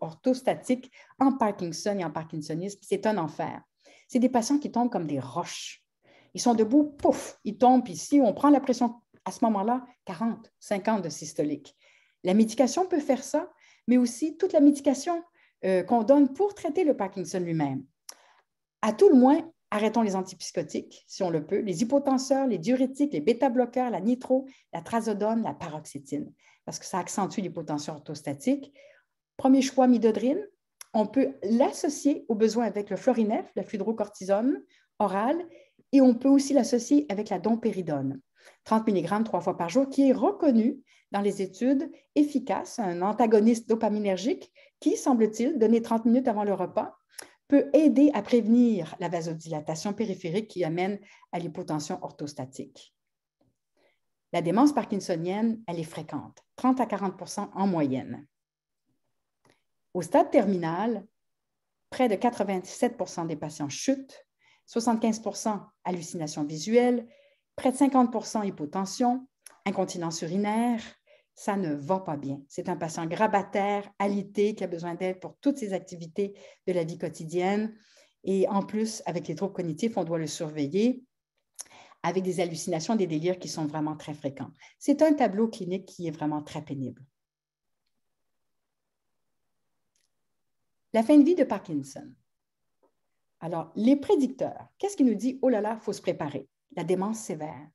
orthostatique en Parkinson et en Parkinsonisme, c'est un enfer c'est des patients qui tombent comme des roches. Ils sont debout, pouf, ils tombent. ici, on prend la pression à ce moment-là, 40, 50 de systolique. La médication peut faire ça, mais aussi toute la médication euh, qu'on donne pour traiter le Parkinson lui-même. À tout le moins, arrêtons les antipsychotiques, si on le peut, les hypotenseurs, les diurétiques, les bêta la nitro, la trazodone, la paroxétine, parce que ça accentue l'hypotension orthostatique. Premier choix, midodrine on peut l'associer aux besoins avec le florinef, la fludrocortisone orale, et on peut aussi l'associer avec la dompéridone, 30 mg trois fois par jour, qui est reconnue dans les études efficace, un antagoniste dopaminergique qui, semble-t-il, donné 30 minutes avant le repas, peut aider à prévenir la vasodilatation périphérique qui amène à l'hypotension orthostatique. La démence parkinsonienne, elle est fréquente, 30 à 40 en moyenne. Au stade terminal, près de 87 des patients chutent, 75 hallucinations visuelles, près de 50 hypotension, incontinence urinaire. Ça ne va pas bien. C'est un patient grabataire, alité, qui a besoin d'aide pour toutes ses activités de la vie quotidienne. Et en plus, avec les troubles cognitifs, on doit le surveiller avec des hallucinations, des délires qui sont vraiment très fréquents. C'est un tableau clinique qui est vraiment très pénible. La fin de vie de Parkinson. Alors, les prédicteurs, qu'est-ce qui nous dit Oh là là, il faut se préparer. La démence sévère,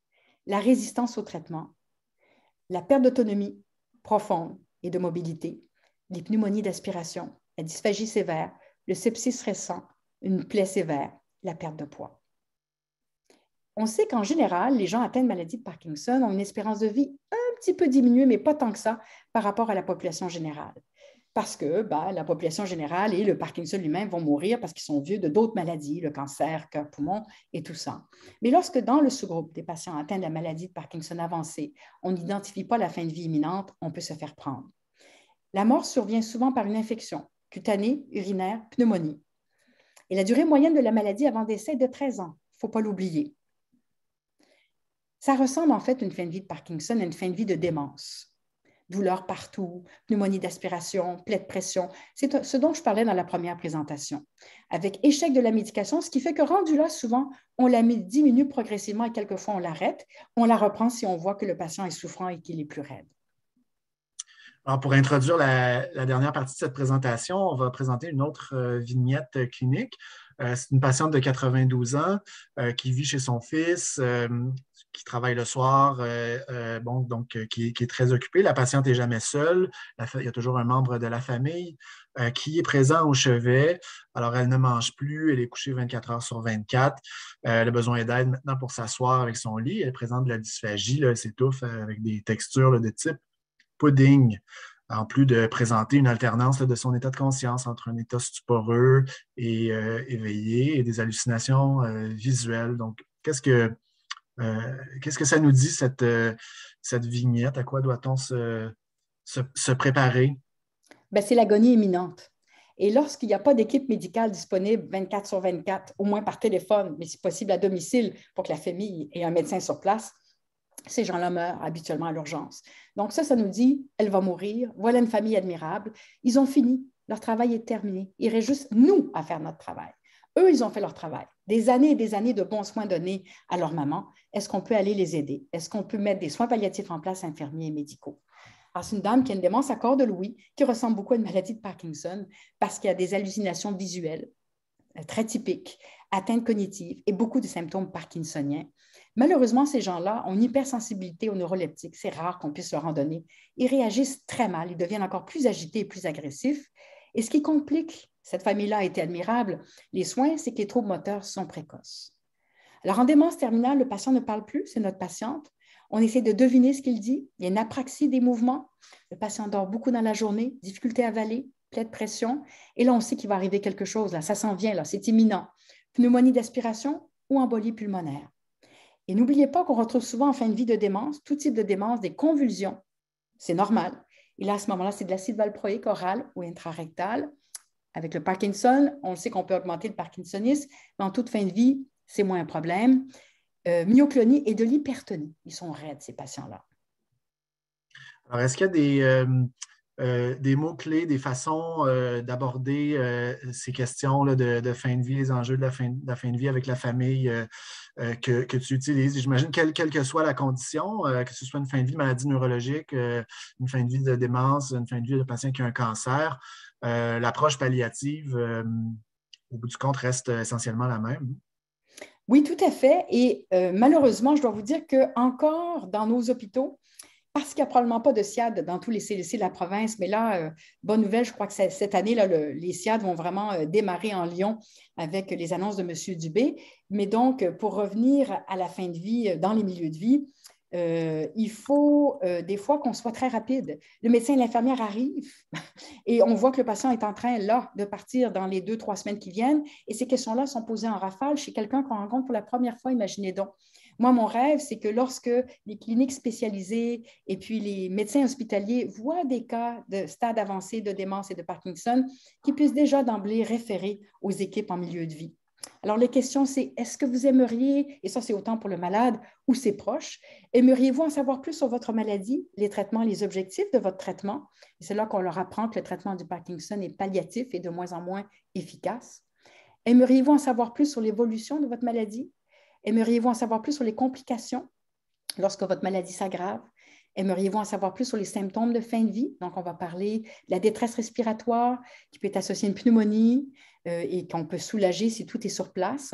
la résistance au traitement, la perte d'autonomie profonde et de mobilité, les pneumonies d'aspiration, la dysphagie sévère, le sepsis récent, une plaie sévère, la perte de poids. On sait qu'en général, les gens atteints de maladie de Parkinson ont une espérance de vie un petit peu diminuée, mais pas tant que ça, par rapport à la population générale parce que bah, la population générale et le Parkinson lui-même vont mourir parce qu'ils sont vieux de d'autres maladies, le cancer, cœur, poumon et tout ça. Mais lorsque dans le sous-groupe des patients atteints de la maladie de Parkinson avancée, on n'identifie pas la fin de vie imminente, on peut se faire prendre. La mort survient souvent par une infection cutanée, urinaire, pneumonie. Et la durée moyenne de la maladie avant décès est de 13 ans. Il ne faut pas l'oublier. Ça ressemble en fait à une fin de vie de Parkinson à une fin de vie de démence douleur partout, pneumonie d'aspiration, plaie de pression. C'est ce dont je parlais dans la première présentation. Avec échec de la médication, ce qui fait que rendu là, souvent, on la diminue progressivement et quelquefois on l'arrête. On la reprend si on voit que le patient est souffrant et qu'il est plus raide. Alors, ah, pour introduire la, dernière partie de cette présentation, on va présenter une autre euh, vignette euh, clinique. Euh, c'est une patiente de 92 ans qui vit chez son fils qui travaille le soir, euh, euh, donc euh, qui, est très occupé. La patiente n'est jamais seule. il y a toujours un membre de la famille qui est présent au chevet. Alors, elle ne mange plus, elle est couchée 24 heures sur 24. elle a besoin d'aide maintenant pour s'asseoir avec son lit. Elle présente de la dysphagie, elle s'étouffe avec des textures de type pudding en plus de présenter une alternance de son état de conscience entre un état stuporeux et éveillé et des hallucinations visuelles. Donc, qu'est-ce que euh, qu'est-ce que ça nous dit, euh, cette, vignette? À quoi doit-on se, se préparer? Ben, c'est l'agonie imminente. Et lorsqu'il n'y a pas d'équipe médicale disponible 24 sur 24, au moins par téléphone, mais si possible à domicile pour que la famille ait un médecin sur place, ces gens-là meurent habituellement à l'urgence. Donc ça, ça nous dit, elle va mourir, voilà une famille admirable, ils ont fini, leur travail est terminé, il reste juste nous à faire notre travail. Eux, ils ont fait leur travail. Des années et des années de bons soins donnés à leur maman. Est-ce qu'on peut aller les aider? Est-ce qu'on peut mettre des soins palliatifs en place, infirmiers et médicaux? Alors, c'est une dame qui a une démence à corps de Louis qui ressemble beaucoup à une maladie de Parkinson parce qu'il y a des hallucinations visuelles euh, très typiques, atteintes cognitives et beaucoup de symptômes parkinsoniens. Malheureusement, ces gens-là ont une hypersensibilité aux neuroleptiques. C'est rare qu'on puisse leur en donner. Ils réagissent très mal. Ils deviennent encore plus agités et plus agressifs. Et ce qui complique cette famille-là a été admirable, les soins, c'est que les troubles moteurs sont précoces. Alors, en démence terminale, le patient ne parle plus, c'est notre patiente. On essaie de deviner ce qu'il dit. Il y a une apraxie des mouvements. Le patient dort beaucoup dans la journée, difficulté à avaler, plaie de pression. Et là, on sait qu'il va arriver quelque chose. Là, ça s'en vient, là, c'est imminent. Pneumonie d'aspiration ou embolie pulmonaire. Et n'oubliez pas qu'on retrouve souvent en fin de vie de démence, tout type de démence, des convulsions. C'est normal. Et là, à ce moment-là, c'est de l'acide valproïque oral ou intrarectal. Avec le Parkinson, on sait qu'on peut augmenter le parkinsonisme, mais en toute fin de vie, c'est moins un problème. Euh, myoclonie et de l'hypertonie. Ils sont raides, ces patients-là. Alors, est-ce qu'il y a des, euh, euh, mots-clés, des façons d'aborder ces questions là, de, fin de vie, les enjeux de la fin de, vie avec la famille que, tu utilises? J'imagine, quelle, quelle, que soit la condition, que ce soit une fin de vie de maladie neurologique, une fin de vie de démence, une fin de vie de patient qui a un cancer, euh, l'approche palliative, euh, au bout du compte, reste essentiellement la même. Oui, tout à fait. Et euh, malheureusement, je dois vous dire qu'encore dans nos hôpitaux, parce qu'il n'y a probablement pas de SIAD dans tous les CLC de la province. Mais là, bonne nouvelle, je crois que cette année, là, les SIAD vont vraiment démarrer en Lyon avec les annonces de M. Dubé. Mais donc, pour revenir à la fin de vie, dans les milieux de vie, euh, il faut euh, des fois qu'on soit très rapide. Le médecin et l'infirmière arrivent [LAUGHS] et on voit que le patient est en train, là, de partir dans les deux, trois semaines qui viennent. Et ces questions-là sont posées en rafale chez quelqu'un qu'on rencontre pour la première fois, imaginez donc. Moi, mon rêve, c'est que lorsque les cliniques spécialisées et puis les médecins hospitaliers voient des cas de stade avancé de démence et de Parkinson, qu'ils puissent déjà d'emblée référer aux équipes en milieu de vie. Alors, les questions, c'est est-ce que vous aimeriez, et ça c'est autant pour le malade ou ses proches, aimeriez-vous en savoir plus sur votre maladie, les traitements, les objectifs de votre traitement? C'est là qu'on leur apprend que le traitement du Parkinson est palliatif et de moins en moins efficace. Aimeriez-vous en savoir plus sur l'évolution de votre maladie? Aimeriez-vous en savoir plus sur les complications lorsque votre maladie s'aggrave? Aimeriez-vous en savoir plus sur les symptômes de fin de vie? Donc, on va parler de la détresse respiratoire qui peut être associée à une pneumonie euh, et qu'on peut soulager si tout est sur place.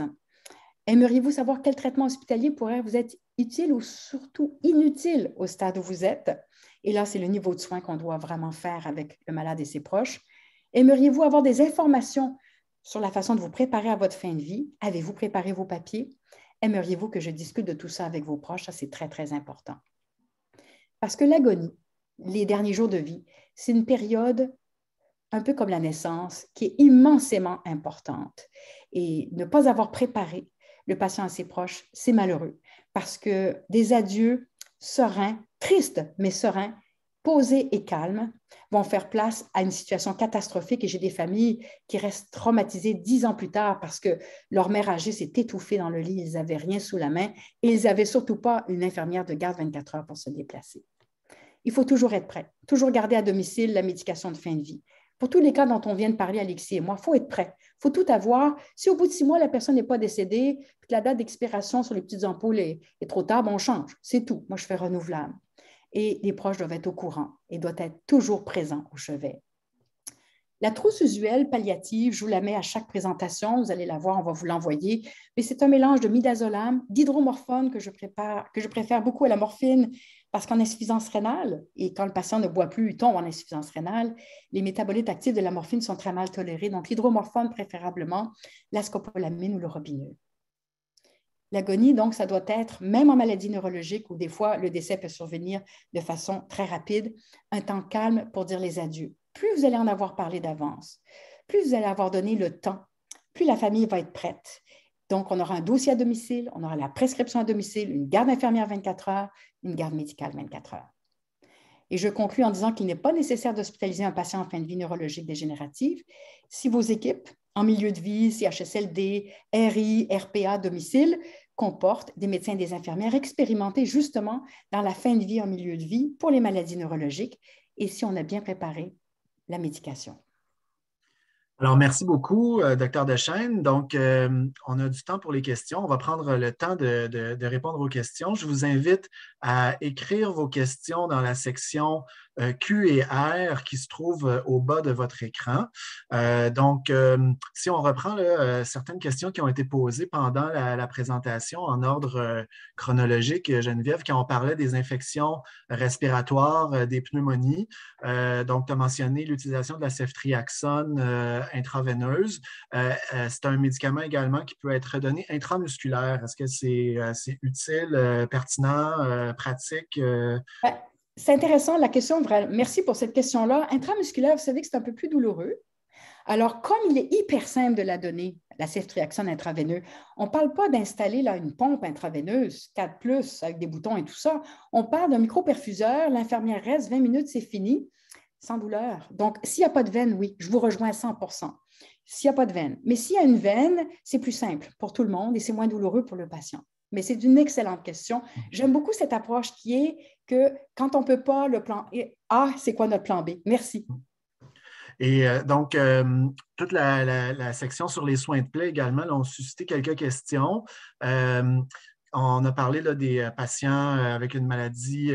Aimeriez-vous savoir quel traitement hospitalier pourrait vous être utile ou surtout inutile au stade où vous êtes? Et là, c'est le niveau de soins qu'on doit vraiment faire avec le malade et ses proches. Aimeriez-vous avoir des informations sur la façon de vous préparer à votre fin de vie? Avez-vous préparé vos papiers? Aimeriez-vous que je discute de tout ça avec vos proches? Ça, c'est très, très important. Parce que l'agonie, les derniers jours de vie, c'est une période un peu comme la naissance qui est immensément importante. Et ne pas avoir préparé le patient à ses proches, c'est malheureux parce que des adieux sereins, tristes mais sereins, posés et calmes, vont faire place à une situation catastrophique. Et j'ai des familles qui restent traumatisées dix ans plus tard parce que leur mère âgée s'est étouffée dans le lit, ils n'avaient rien sous la main et ils n'avaient surtout pas une infirmière de garde 24 heures pour se déplacer il faut toujours être prêt, toujours garder à domicile la médication de fin de vie. Pour tous les cas dont on vient de parler, Alexis et moi, il faut être prêt. Il faut tout avoir. Si au bout de six mois, la personne n'est pas décédée, que la date d'expiration sur les petites ampoules est, trop tard, ben, on change. C'est tout. Moi, je fais renouvelable. Et les proches doivent être au courant et doivent être toujours présents au chevet. La trousse usuelle palliative, je vous la mets à chaque présentation. Vous allez la voir, on va vous l'envoyer. Mais c'est un mélange de midazolam, d'hydromorphone que je prépare, que je préfère beaucoup à la morphine, parce qu'en insuffisance rénale, et quand le patient ne boit plus, il tombe en insuffisance rénale, les métabolites actifs de la morphine sont très mal tolérés, donc l'hydromorphone préférablement, la scopolamine ou le robineux. L'agonie, donc, ça doit être, même en maladie neurologique où des fois le décès peut survenir de façon très rapide, un temps calme pour dire les adieux. Plus vous allez en avoir parlé d'avance, plus vous allez avoir donné le temps, plus la famille va être prête, donc, on aura un dossier à domicile, on aura la prescription à domicile, une garde infirmière 24 heures, une garde médicale 24 heures. Et je conclus en disant qu'il n'est pas nécessaire d'hospitaliser un patient en fin de vie neurologique dégénérative si vos équipes en milieu de vie, CHSLD, RI, RPA, domicile, comportent des médecins et des infirmières expérimentés justement dans la fin de vie en milieu de vie pour les maladies neurologiques et si on a bien préparé la médication. Alors, merci beaucoup, euh, docteur Dechaine. Donc, euh, on a du temps pour les questions. On va prendre le temps de, de répondre aux questions. Je vous invite à écrire vos questions dans la section euh, Q et R qui se trouvent euh, au bas de votre écran. Euh, donc, si on reprend certaines questions qui ont été posées pendant la, présentation en ordre chronologique, Geneviève, quand on parlait des infections respiratoires, des pneumonies, donc tu as mentionné l'utilisation de la ceftriaxone intraveineuse. c'est un médicament également qui peut être donné intramusculaire. Est-ce que c'est utile, pertinent, pratique? C'est intéressant la question. Merci pour cette question-là. Intramusculaire, vous savez que c'est un peu plus douloureux. Alors, comme il est hyper simple de la donner, la ceftriaxone intraveineux, on ne parle pas d'installer là une pompe intraveineuse 4 avec des boutons et tout ça. On parle d'un micro-perfuseur. L'infirmière reste 20 minutes, c'est fini, sans douleur. Donc, s'il n'y a pas de veine, oui, je vous rejoins à 100 S'il n'y a pas de veine. Mais s'il y a une veine, c'est plus simple pour tout le monde et c'est moins douloureux pour le patient. Mais c'est une excellente question. J'aime beaucoup cette approche qui est que quand on ne peut pas, le plan A, ah, c'est quoi notre plan B? Merci. Et euh, donc, euh, toute la, section sur les soins de plaie également, l'ont suscité quelques questions. Euh, on a parlé des patients avec une maladie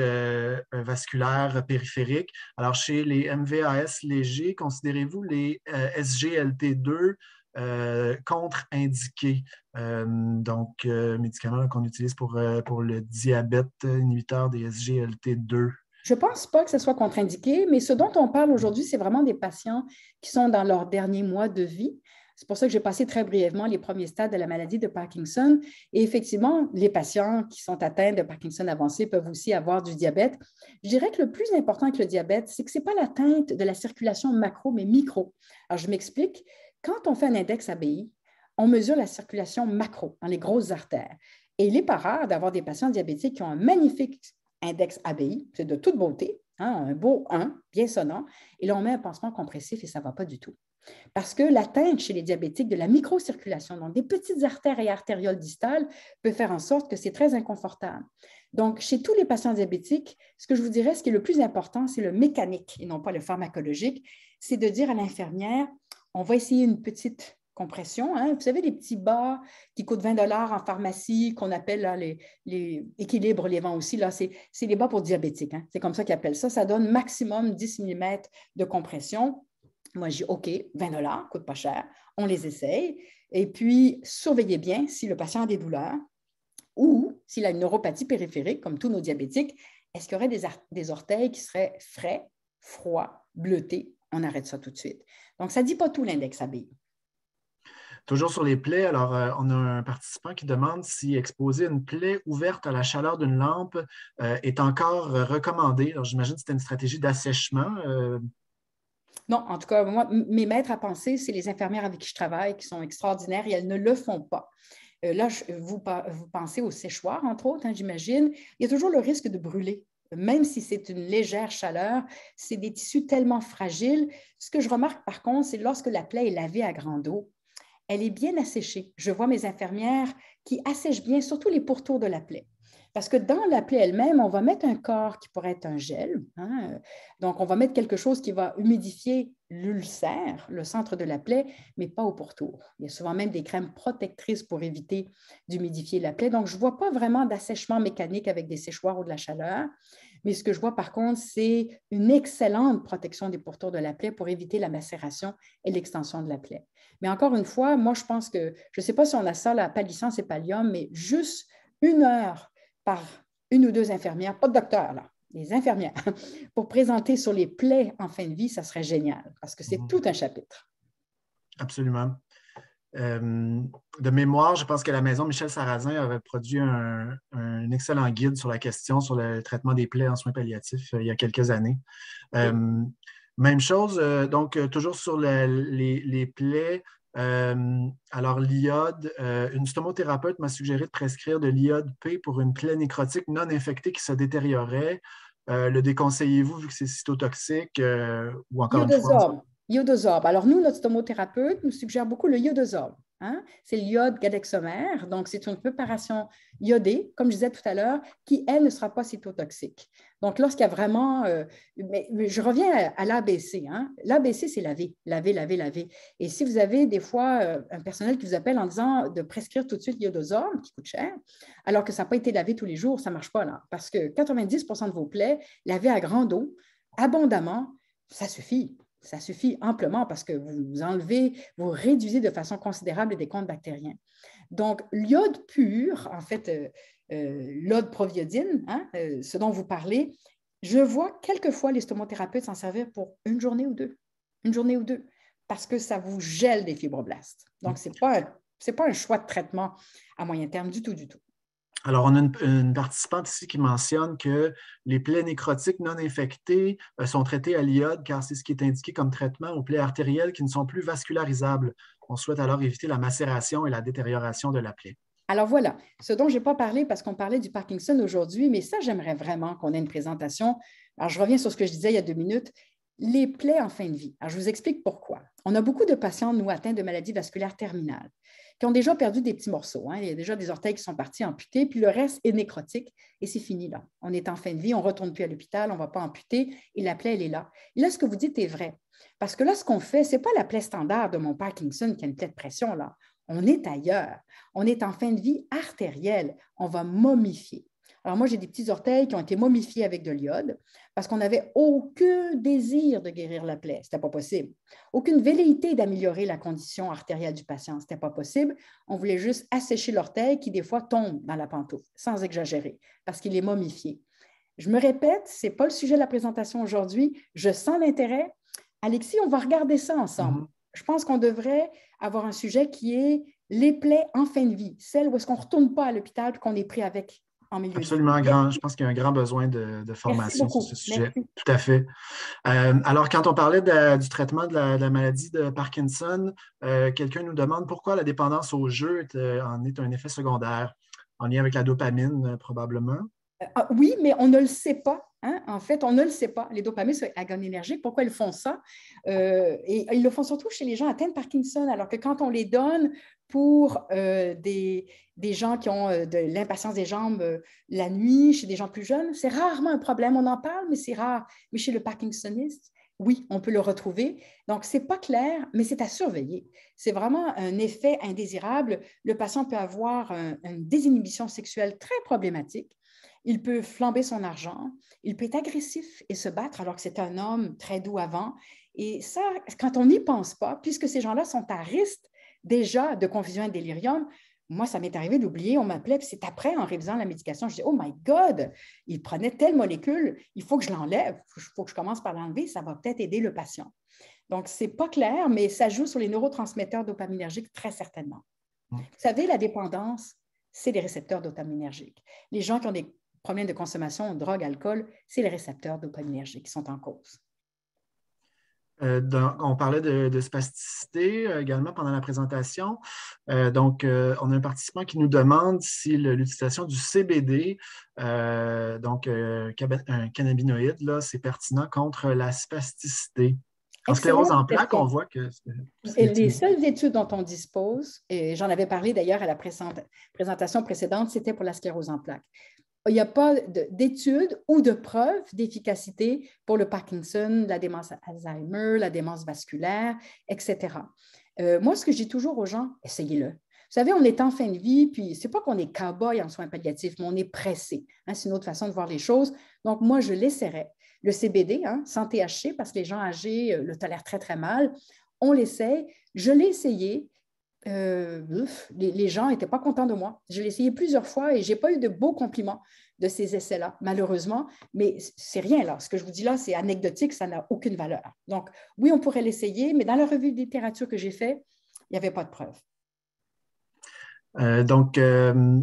vasculaire périphérique. Alors, chez les MVAS légers, considérez-vous les SGLT2 euh, contre indiqué euh, donc, euh, médicaments qu'on utilise pour, pour le diabète, inhibiteur des SGLT2. Je ne pense pas que ce soit contre-indiqué, mais ce dont on parle aujourd'hui, c'est vraiment des patients qui sont dans leurs derniers mois de vie. C'est pour ça que j'ai passé très brièvement les premiers stades de la maladie de Parkinson. Et effectivement, les patients qui sont atteints de Parkinson avancé peuvent aussi avoir du diabète. Je dirais que le plus important avec le diabète, c'est que ce n'est pas l'atteinte de la circulation macro, mais micro. Alors, je m'explique. Quand on fait un index ABI, on mesure la circulation macro dans les grosses artères. Et il n'est pas rare d'avoir des patients diabétiques qui ont un magnifique index ABI, c'est de toute beauté, hein, un beau 1, bien sonnant, et là on met un pansement compressif et ça ne va pas du tout. Parce que l'atteinte chez les diabétiques de la microcirculation, donc des petites artères et artérioles distales, peut faire en sorte que c'est très inconfortable. Donc, chez tous les patients diabétiques, ce que je vous dirais, ce qui est le plus important, c'est le mécanique et non pas le pharmacologique, c'est de dire à l'infirmière, on va essayer une petite compression. Hein. Vous savez, les petits bas qui coûtent 20 en pharmacie, qu'on appelle les, équilibres, les vents aussi, là, c'est, les bas pour diabétiques. Hein. C'est comme ça qu'ils appellent ça. Ça donne maximum 10 mm de compression. Moi, j'ai OK, 20 coûte pas cher. On les essaye. Et puis, surveillez bien si le patient a des douleurs ou s'il a une neuropathie périphérique, comme tous nos diabétiques, est-ce qu'il y aurait des, des orteils qui seraient frais, froids, bleutés, on arrête ça tout de suite. Donc, ça ne dit pas tout l'index ABI. Toujours sur les plaies, alors euh, on a un participant qui demande si exposer une plaie ouverte à la chaleur d'une lampe euh, est encore euh, recommandé. Alors j'imagine que c'était une stratégie d'assèchement. Non, en tout cas, moi, mes maîtres à penser, c'est les infirmières avec qui je travaille qui sont extraordinaires et elles ne le font pas. là, vous, pensez au séchoir, entre autres, hein, j'imagine. Il y a toujours le risque de brûler même si c'est une légère chaleur, c'est des tissus tellement fragiles. Ce que je remarque par contre, c'est lorsque la plaie est lavée à grande eau, elle est bien asséchée. Je vois mes infirmières qui assèchent bien, surtout les pourtours de la plaie. Parce que dans la plaie elle-même, on va mettre un corps qui pourrait être un gel. Hein, euh, donc, on va mettre quelque chose qui va humidifier l'ulcère, le centre de la plaie, mais pas au pourtour. Il y a souvent même des crèmes protectrices pour éviter d'humidifier la plaie. Donc, je ne vois pas vraiment d'assèchement mécanique avec des séchoirs ou de la chaleur. Mais ce que je vois par contre, c'est une excellente protection des pourtours de la plaie pour éviter la macération et l'extension de la plaie. Mais encore une fois, moi, je pense que, je ne sais pas si on a ça, la palissance et pallium, mais juste une heure une ou deux infirmières, pas de docteur là, les infirmières, [LAUGHS] pour présenter sur les plaies en fin de vie, ça serait génial parce que c'est mmh. tout un chapitre. Absolument. Euh, de mémoire, je pense que la maison Michel Sarrazin avait produit un, excellent guide sur la question sur le traitement des plaies en soins palliatifs euh, il y a quelques années. Euh, même chose, donc toujours sur les, plaies, euh, alors, l'iode, euh, une stomothérapeute m'a suggéré de prescrire de l'iode P pour une plaie nécrotique non infectée qui se détériorait. Euh, le déconseillez-vous vu que c'est cytotoxique ou encore une Alors, nous, notre stomothérapeute nous suggère beaucoup le iodosorbe. Hein? C'est l'iode gadexomère, donc c'est une préparation iodée, comme je disais tout à l'heure, qui, elle, ne sera pas cytotoxique. Donc, lorsqu'il y a vraiment... Euh, je reviens à, l'ABC. Hein. L'ABC, c'est laver, laver, laver, laver. Et si vous avez des fois euh, un personnel qui vous appelle en disant de prescrire tout de suite l'iodosome, qui coûte cher, alors que ça n'a pas été lavé tous les jours, ça ne marche pas là. Parce que 90 de vos plaies, lavées à grande eau, abondamment, ça suffit. Ça suffit amplement parce que vous enlevez, vous réduisez de façon considérable des comptes bactériens. Donc, l'iode pur, en fait, l'ode euh, euh, l'iode proviodine, hein, euh, ce dont vous parlez, je vois quelquefois les s'en servir pour une journée ou deux, une journée ou deux, parce que ça vous gèle des fibroblastes. Donc, ce n'est pas, un choix de traitement à moyen terme du tout, du tout. Alors, on a une, participante ici qui mentionne que les plaies nécrotiques non infectées euh, sont traitées à l'iode car c'est ce qui est indiqué comme traitement aux plaies artérielles qui ne sont plus vascularisables. On souhaite alors éviter la macération et la détérioration de la plaie. Alors voilà, ce dont je n'ai pas parlé parce qu'on parlait du Parkinson aujourd'hui, mais ça, j'aimerais vraiment qu'on ait une présentation. Alors, je reviens sur ce que je disais il y a deux minutes les plaies en fin de vie. Alors, je vous explique pourquoi. On a beaucoup de patients, nous, atteints de maladies vasculaires terminales, qui ont déjà perdu des petits morceaux. Hein. Il y a déjà des orteils qui sont partis amputés, puis le reste est nécrotique et c'est fini là. On est en fin de vie, on ne retourne plus à l'hôpital, on ne va pas amputer et la plaie, elle est là. là, ce que vous dites est vrai. Parce que là, ce qu'on fait, ce n'est pas la plaie standard de mon Parkinson qui a une plaie de pression là. On est ailleurs. On est en fin de vie artérielle. On va momifier. Alors moi, j'ai des petits orteils qui ont été momifiés avec de l'iode parce qu'on n'avait aucun désir de guérir la plaie. Ce n'était pas possible. Aucune velléité d'améliorer la condition artérielle du patient. Ce n'était pas possible. On voulait juste assécher l'orteil qui, des fois, tombe dans la pantoufle, sans exagérer, parce qu'il est momifié. Je me répète, ce n'est pas le sujet de la présentation aujourd'hui. Je sens l'intérêt. Alexis, on va regarder ça ensemble. Mhm. Je pense qu'on devrait avoir un sujet qui est les plaies en fin de vie, celles où est-ce qu'on ne retourne pas à l'hôpital qu'on est pris avec Absolument, grand, je pense qu'il y a un grand besoin de, formation sur ce sujet. Tout à fait. Euh, alors, quand on parlait du traitement de la, maladie de Parkinson, euh, quelqu'un nous demande pourquoi la dépendance au jeu euh, en est un effet secondaire, en lien avec la dopamine probablement. Euh, ah oui, mais on ne le sait pas. Hein. En fait, on ne le sait pas. Les dopamines sont agonénergiques. Pourquoi ils font ça? Euh, et ils le font surtout chez les gens atteints de Parkinson, alors que quand on les donne pour euh, des, gens qui ont de l'impatience des jambes la nuit, chez des gens plus jeunes, c'est rarement un problème. On en parle, mais c'est rare. Mais chez le Parkinsoniste, oui, on peut le retrouver. Donc, ce n'est pas clair, mais c'est à surveiller. C'est vraiment un effet indésirable. Le patient peut avoir une désinhibition sexuelle très problématique il peut flamber son argent, il peut être agressif et se battre alors que c'est un homme très doux avant. Et ça, quand on n'y pense pas, puisque ces gens-là sont à risque déjà de confusion et de délirium, moi, ça m'est arrivé d'oublier, on m'appelait, puis c'est après, en révisant la médication, je dis Oh my God, il prenait telle molécule, il faut que je l'enlève, il faut que je commence par l'enlever, ça va peut-être aider le patient. Donc, ce n'est pas clair, mais ça joue sur les neurotransmetteurs dopaminergiques très certainement. Mmh. Vous savez, la dépendance, c'est les récepteurs dopaminergiques. Les gens qui ont des problèmes de consommation de drogue, alcool, c'est les récepteurs dopaminergiques qui sont en cause. Euh, on parlait de, spasticité euh, également pendant la présentation. Euh, donc, on a un participant qui nous demande si l'utilisation du CBD, donc un cannabinoïde, c'est pertinent contre la spasticité. En sclérose en plaques, on voit que. Les seules études dont on dispose, et j'en avais parlé d'ailleurs à la présentation précédente, c'était pour la sclérose en plaques il n'y a pas d'études ou de preuves d'efficacité pour le Parkinson, la démence Alzheimer, la démence vasculaire, etc. Euh, moi, ce que je dis toujours aux gens, essayez-le. Vous savez, on est en fin de vie, puis ce n'est pas qu'on est cow en soins palliatifs, mais on est pressé. Hein, c'est une autre façon de voir les choses. Donc, moi, je l'essaierai. Le CBD, hein, sans THC, parce que les gens âgés euh, le tolèrent très, très mal. On l'essaie. Je l'ai essayé. Euh, les, gens n'étaient pas contents de moi. Je l'ai essayé plusieurs fois et je n'ai pas eu de beaux compliments de ces essais-là, malheureusement, mais c'est rien là. Ce que je vous dis là, c'est anecdotique, ça n'a aucune valeur. Donc, oui, on pourrait l'essayer, mais dans la revue de littérature que j'ai faite, il n'y avait pas de preuves. Euh, donc, euh,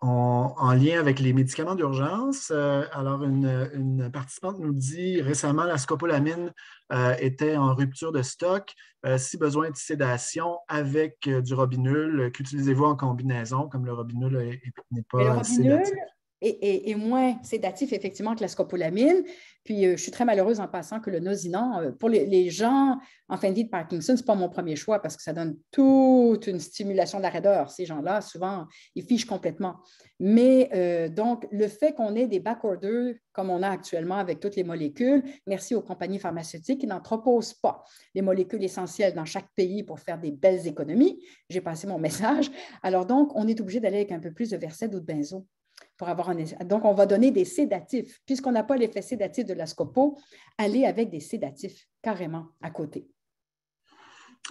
en lien avec les médicaments d'urgence, euh, alors une, participante nous dit récemment la scopolamine euh, était en rupture de stock. Euh, si besoin de sédation avec du robinul, qu'utilisez-vous en combinaison, comme le robinul n'est pas. sédatif. Et moins sédatif effectivement que la scopolamine. Puis euh, je suis très malheureuse en passant que le nosinant, euh, pour les, gens en fin de vie de Parkinson, ce n'est pas mon premier choix parce que ça donne toute une stimulation de la raideur. Ces gens-là, souvent, ils fichent complètement. Mais euh, donc, le fait qu'on ait des backorders comme on a actuellement avec toutes les molécules, merci aux compagnies pharmaceutiques qui n'en proposent pas les molécules essentielles dans chaque pays pour faire des belles économies. J'ai passé mon message. Alors donc, on est obligé d'aller avec un peu plus de verset ou de benzo. Donc, on va donner des sédatifs. Puisqu'on n'a pas l'effet sédatif de la scopo, aller avec des sédatifs carrément à côté.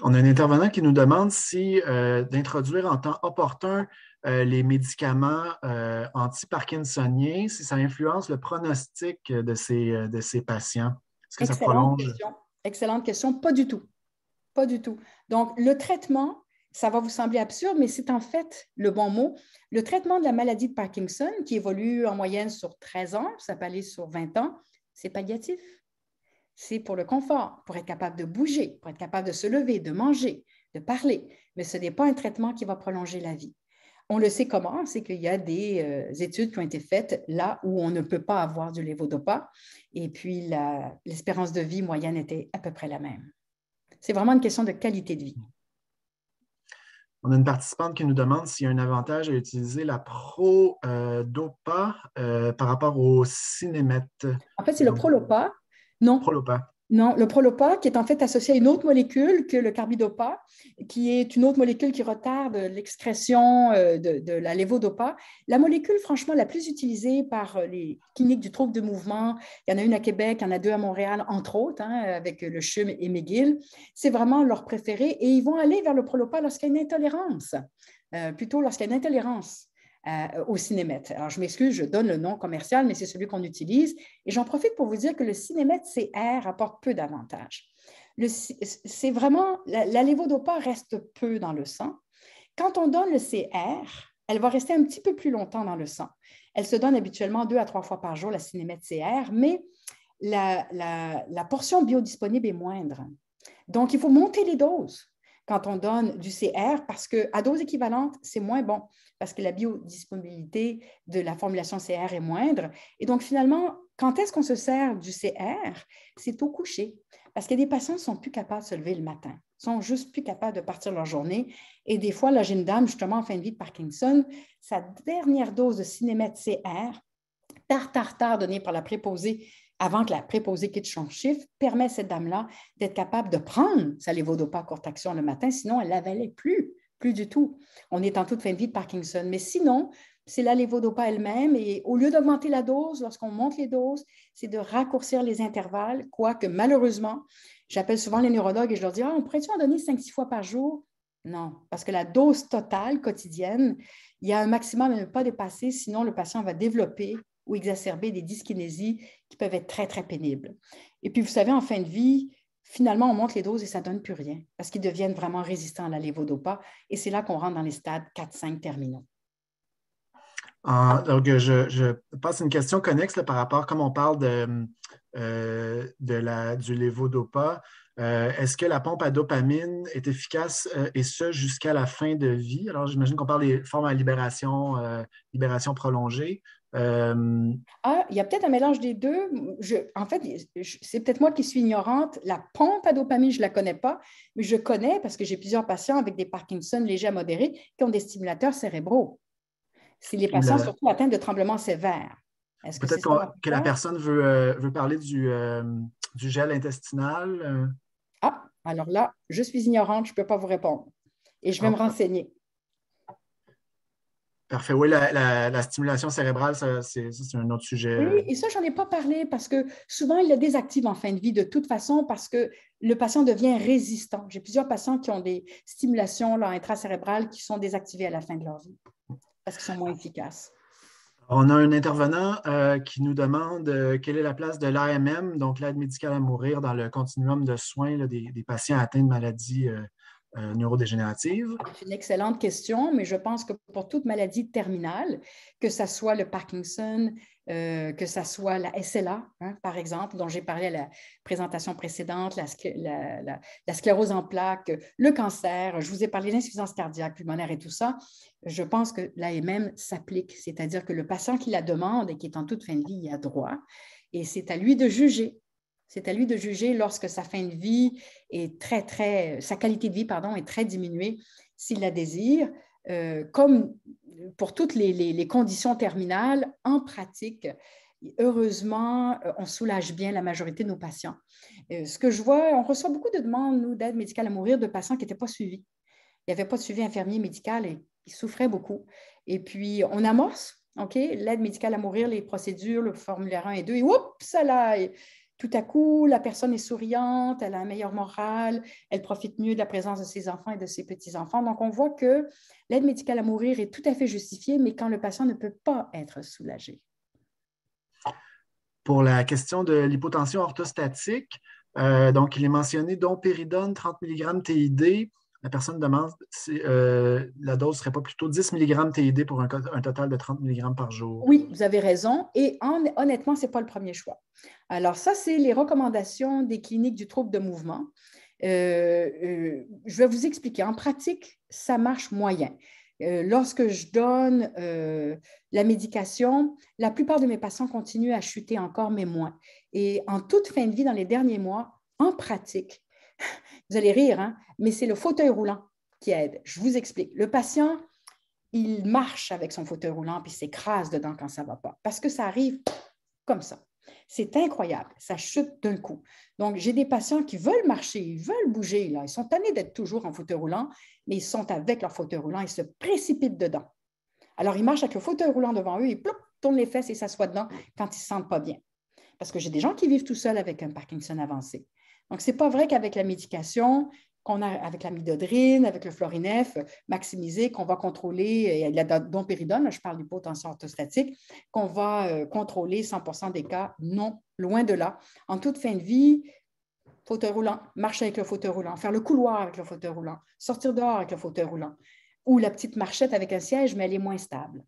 On a un intervenant qui nous demande si euh, d'introduire en temps opportun euh, les médicaments euh, anti-parkinsoniens, si ça influence le pronostic de ces, de patients. Est-ce que ça prolonge? Excellente question. Pas du tout. Pas du tout. Donc, le traitement ça va vous sembler absurde, mais c'est en fait le bon mot. Le traitement de la maladie de Parkinson, qui évolue en moyenne sur 13 ans, ça peut aller sur 20 ans, c'est palliatif. C'est pour le confort, pour être capable de bouger, pour être capable de se lever, de manger, de parler. Mais ce n'est pas un traitement qui va prolonger la vie. On le sait comment, c'est qu'il y a des euh, études qui ont été faites là où on ne peut pas avoir du levodopa, et puis l'espérance de vie moyenne était à peu près la même. C'est vraiment une question de qualité de vie. On a une participante qui nous demande s'il y a un avantage à utiliser la Pro-DOPA euh, euh, par rapport au cinémètre. En fait, c'est le Prolopa. Non. Prolopa. Non, le prolopa, qui est en fait associé à une autre molécule que le carbidopa, qui est une autre molécule qui retarde l'excrétion euh, de, la levodopa. La molécule, franchement, la plus utilisée par euh, les cliniques du trouble de mouvement, il y en a une à Québec, il y en a deux à Montréal, entre autres, hein, avec le CHUM et McGill, c'est vraiment leur préféré et ils vont aller vers le prolopa lorsqu'il y a une intolérance, euh, plutôt lorsqu'il y a une intolérance euh, au cinémètre. Alors, je m'excuse, je donne le nom commercial, mais c'est celui qu'on utilise. Et j'en profite pour vous dire que le cinémètre CR apporte peu d'avantages. C'est vraiment, la, reste peu dans le sang. Quand on donne le CR, elle va rester un petit peu plus longtemps dans le sang. Elle se donne habituellement deux à trois fois par jour, la cinémètre CR, mais la portion biodisponible est moindre. Donc, il faut monter les doses quand on donne du CR parce que à dose équivalente, c'est moins bon parce que la biodisponibilité de la formulation CR est moindre. Et donc, finalement, quand est-ce qu'on se sert du CR? C'est au coucher parce que des patients ne sont plus capables de se lever le matin, sont juste plus capables de partir leur journée. Et des fois, la jeune dame, justement, en fin de vie de Parkinson, sa dernière dose de cinémètre CR, tard, tard, tard donnée par la préposée avant que la préposée quitte son chiffre, permet à cette dame-là d'être capable de prendre sa levodopa courte action le matin, sinon elle l'avalait plus, plus du tout. On est en toute fin de vie de Parkinson, mais sinon, c'est la levodopa elle-même et au lieu d'augmenter la dose, lorsqu'on monte les doses, c'est de raccourcir les intervalles, quoique malheureusement, j'appelle souvent les neurologues et je leur dis, ah, on pourrait-tu en donner 5-6 fois par jour? Non, parce que la dose totale quotidienne, il y a un maximum à ne pas dépasser, sinon le patient va développer ou exacerber des dyskinésies qui peuvent être très, très pénibles. Et puis, vous savez, en fin de vie, finalement, on monte les doses et ça ne donne plus rien parce qu'ils deviennent vraiment résistants à la lévodopa, Et c'est là qu'on rentre dans les stades 4-5 terminaux. donc, je, passe une question connexe par rapport, comme on parle de, euh, de la, du lévodopa, euh, est-ce que la pompe à dopamine est efficace euh, et ce jusqu'à la fin de vie? Alors, j'imagine qu'on parle des formes à libération, libération prolongée. Euh, ah, il y a peut-être un mélange des deux. Je, en fait, c'est peut-être moi qui suis ignorante. La pompe à dopamine, je ne la connais pas, mais je connais parce que j'ai plusieurs patients avec des Parkinson légers à modérés qui ont des stimulateurs cérébraux. C'est les patients surtout atteints de tremblements sévères. Peut-être que, la personne euh, veut, parler du, euh, gel intestinal. Ah, alors là, je suis ignorante, je ne peux pas vous répondre. Et je vais me renseigner. Parfait. Oui, la, stimulation cérébrale, ça, c'est un autre sujet. Oui, et ça, j'en ai pas parlé parce que souvent, il le désactive en fin de vie de toute façon parce que le patient devient résistant. J'ai plusieurs patients qui ont des stimulations intracérébrales qui sont désactivées à la fin de leur vie parce qu'ils sont moins efficaces. On a un intervenant euh, qui nous demande euh, quelle est la place de l'AMM, donc l'aide médicale à mourir, dans le continuum de soins des, patients atteints de maladies euh, euh, neurodégénérative? C'est une excellente question, mais je pense que pour toute maladie terminale, que ce soit le Parkinson, euh, que ce soit la SLA, hein, par exemple, dont j'ai parlé à la présentation précédente, la, sclérose en plaques, le cancer, je vous ai parlé de l'insuffisance cardiaque pulmonaire et tout ça, je pense que l'AMM s'applique, c'est-à-dire que le patient qui la demande et qui est en toute fin de vie y a droit, et c'est à lui de juger c'est à lui de juger lorsque sa fin de vie est très, très, sa qualité de vie, pardon, est très diminuée, s'il la désire. Euh, comme pour toutes les, conditions terminales, en pratique, heureusement, euh, on soulage bien la majorité de nos patients. Euh, ce que je vois, on reçoit beaucoup de demandes, nous, d'aide médicale à mourir de patients qui n'étaient pas suivis. Il n'y avait pas de suivi infirmier médical et ils souffraient beaucoup. Et puis, on amorce, OK, l'aide médicale à mourir, les procédures, le formulaire 1 et 2, et oups, ça là, tout à coup, la personne est souriante, elle a un meilleur moral, elle profite mieux de la présence de ses enfants et de ses petits-enfants. Donc, on voit que l'aide médicale à mourir est tout à fait justifiée, mais quand le patient ne peut pas être soulagé. Pour la question de l'hypotension orthostatique, euh, donc il est mentionné péridone, 30 mg TID la personne demande si euh, la dose serait pas plutôt 10 mg TID pour un, total de 30 mg par jour. Oui, vous avez raison. Et honnêtement, ce n'est pas le premier choix. Alors, ça, c'est les recommandations des cliniques du trouble de mouvement. Euh, euh, je vais vous expliquer. En pratique, ça marche moyen. lorsque je donne la médication, la plupart de mes patients continuent à chuter encore, mais moins. Et en toute fin de vie, dans les derniers mois, en pratique, vous allez rire, hein, mais c'est le fauteuil roulant qui aide. Je vous explique. Le patient, il marche avec son fauteuil roulant puis s'écrase dedans quand ça ne va pas parce que ça arrive comme ça. C'est incroyable, ça chute d'un coup. Donc, j'ai des patients qui veulent marcher, ils veulent bouger, là. ils sont tannés d'être toujours en fauteuil roulant, mais ils sont avec leur fauteuil roulant, ils se précipitent dedans. Alors, ils marchent avec le fauteuil roulant devant eux, ils plop tournent les fesses et s'assoient dedans quand ils ne se sentent pas bien. Parce que j'ai des gens qui vivent tout seuls avec un Parkinson avancé. Donc, ce n'est pas vrai qu'avec la médication, qu'on a avec la midodrine, avec le florinef, euh, maximiser, qu'on va contrôler, euh, la dompéridone, je parle du potentiel orthostatique, qu'on va euh, contrôler 100 des cas. Non, loin de là. En toute fin de vie, fauteuil roulant, marcher avec le fauteuil roulant, faire le couloir avec le fauteuil roulant, sortir dehors avec le fauteuil roulant, ou la petite marchette avec un siège, mais elle est moins stable.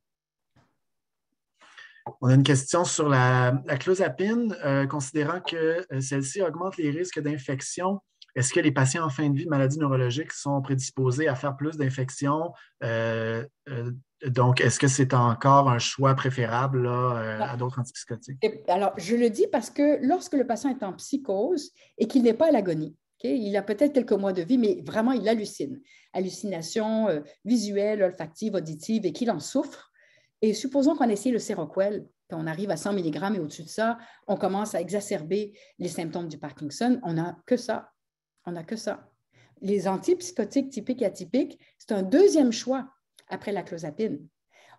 On a une question sur la, clozapine. Euh, considérant que euh, celle-ci augmente les risques d'infection, est-ce que les patients en fin de vie de maladies neurologiques sont prédisposés à faire plus d'infections? Euh, donc, est-ce que c'est encore un choix préférable à d'autres antipsychotiques? Alors, je le dis parce que lorsque le patient est en psychose et qu'il n'est pas à l'agonie, Il a peut-être quelques mois de vie, mais vraiment, il hallucine. Hallucination visuelles, visuelle, olfactive, auditive, et qu'il en souffre. Et supposons qu'on essaye le séroquel, qu'on arrive à 100 mg et au-dessus de ça, on commence à exacerber les symptômes du Parkinson. On n'a que ça. On n'a que ça. Les antipsychotiques typiques et atypiques, c'est un deuxième choix après la clozapine.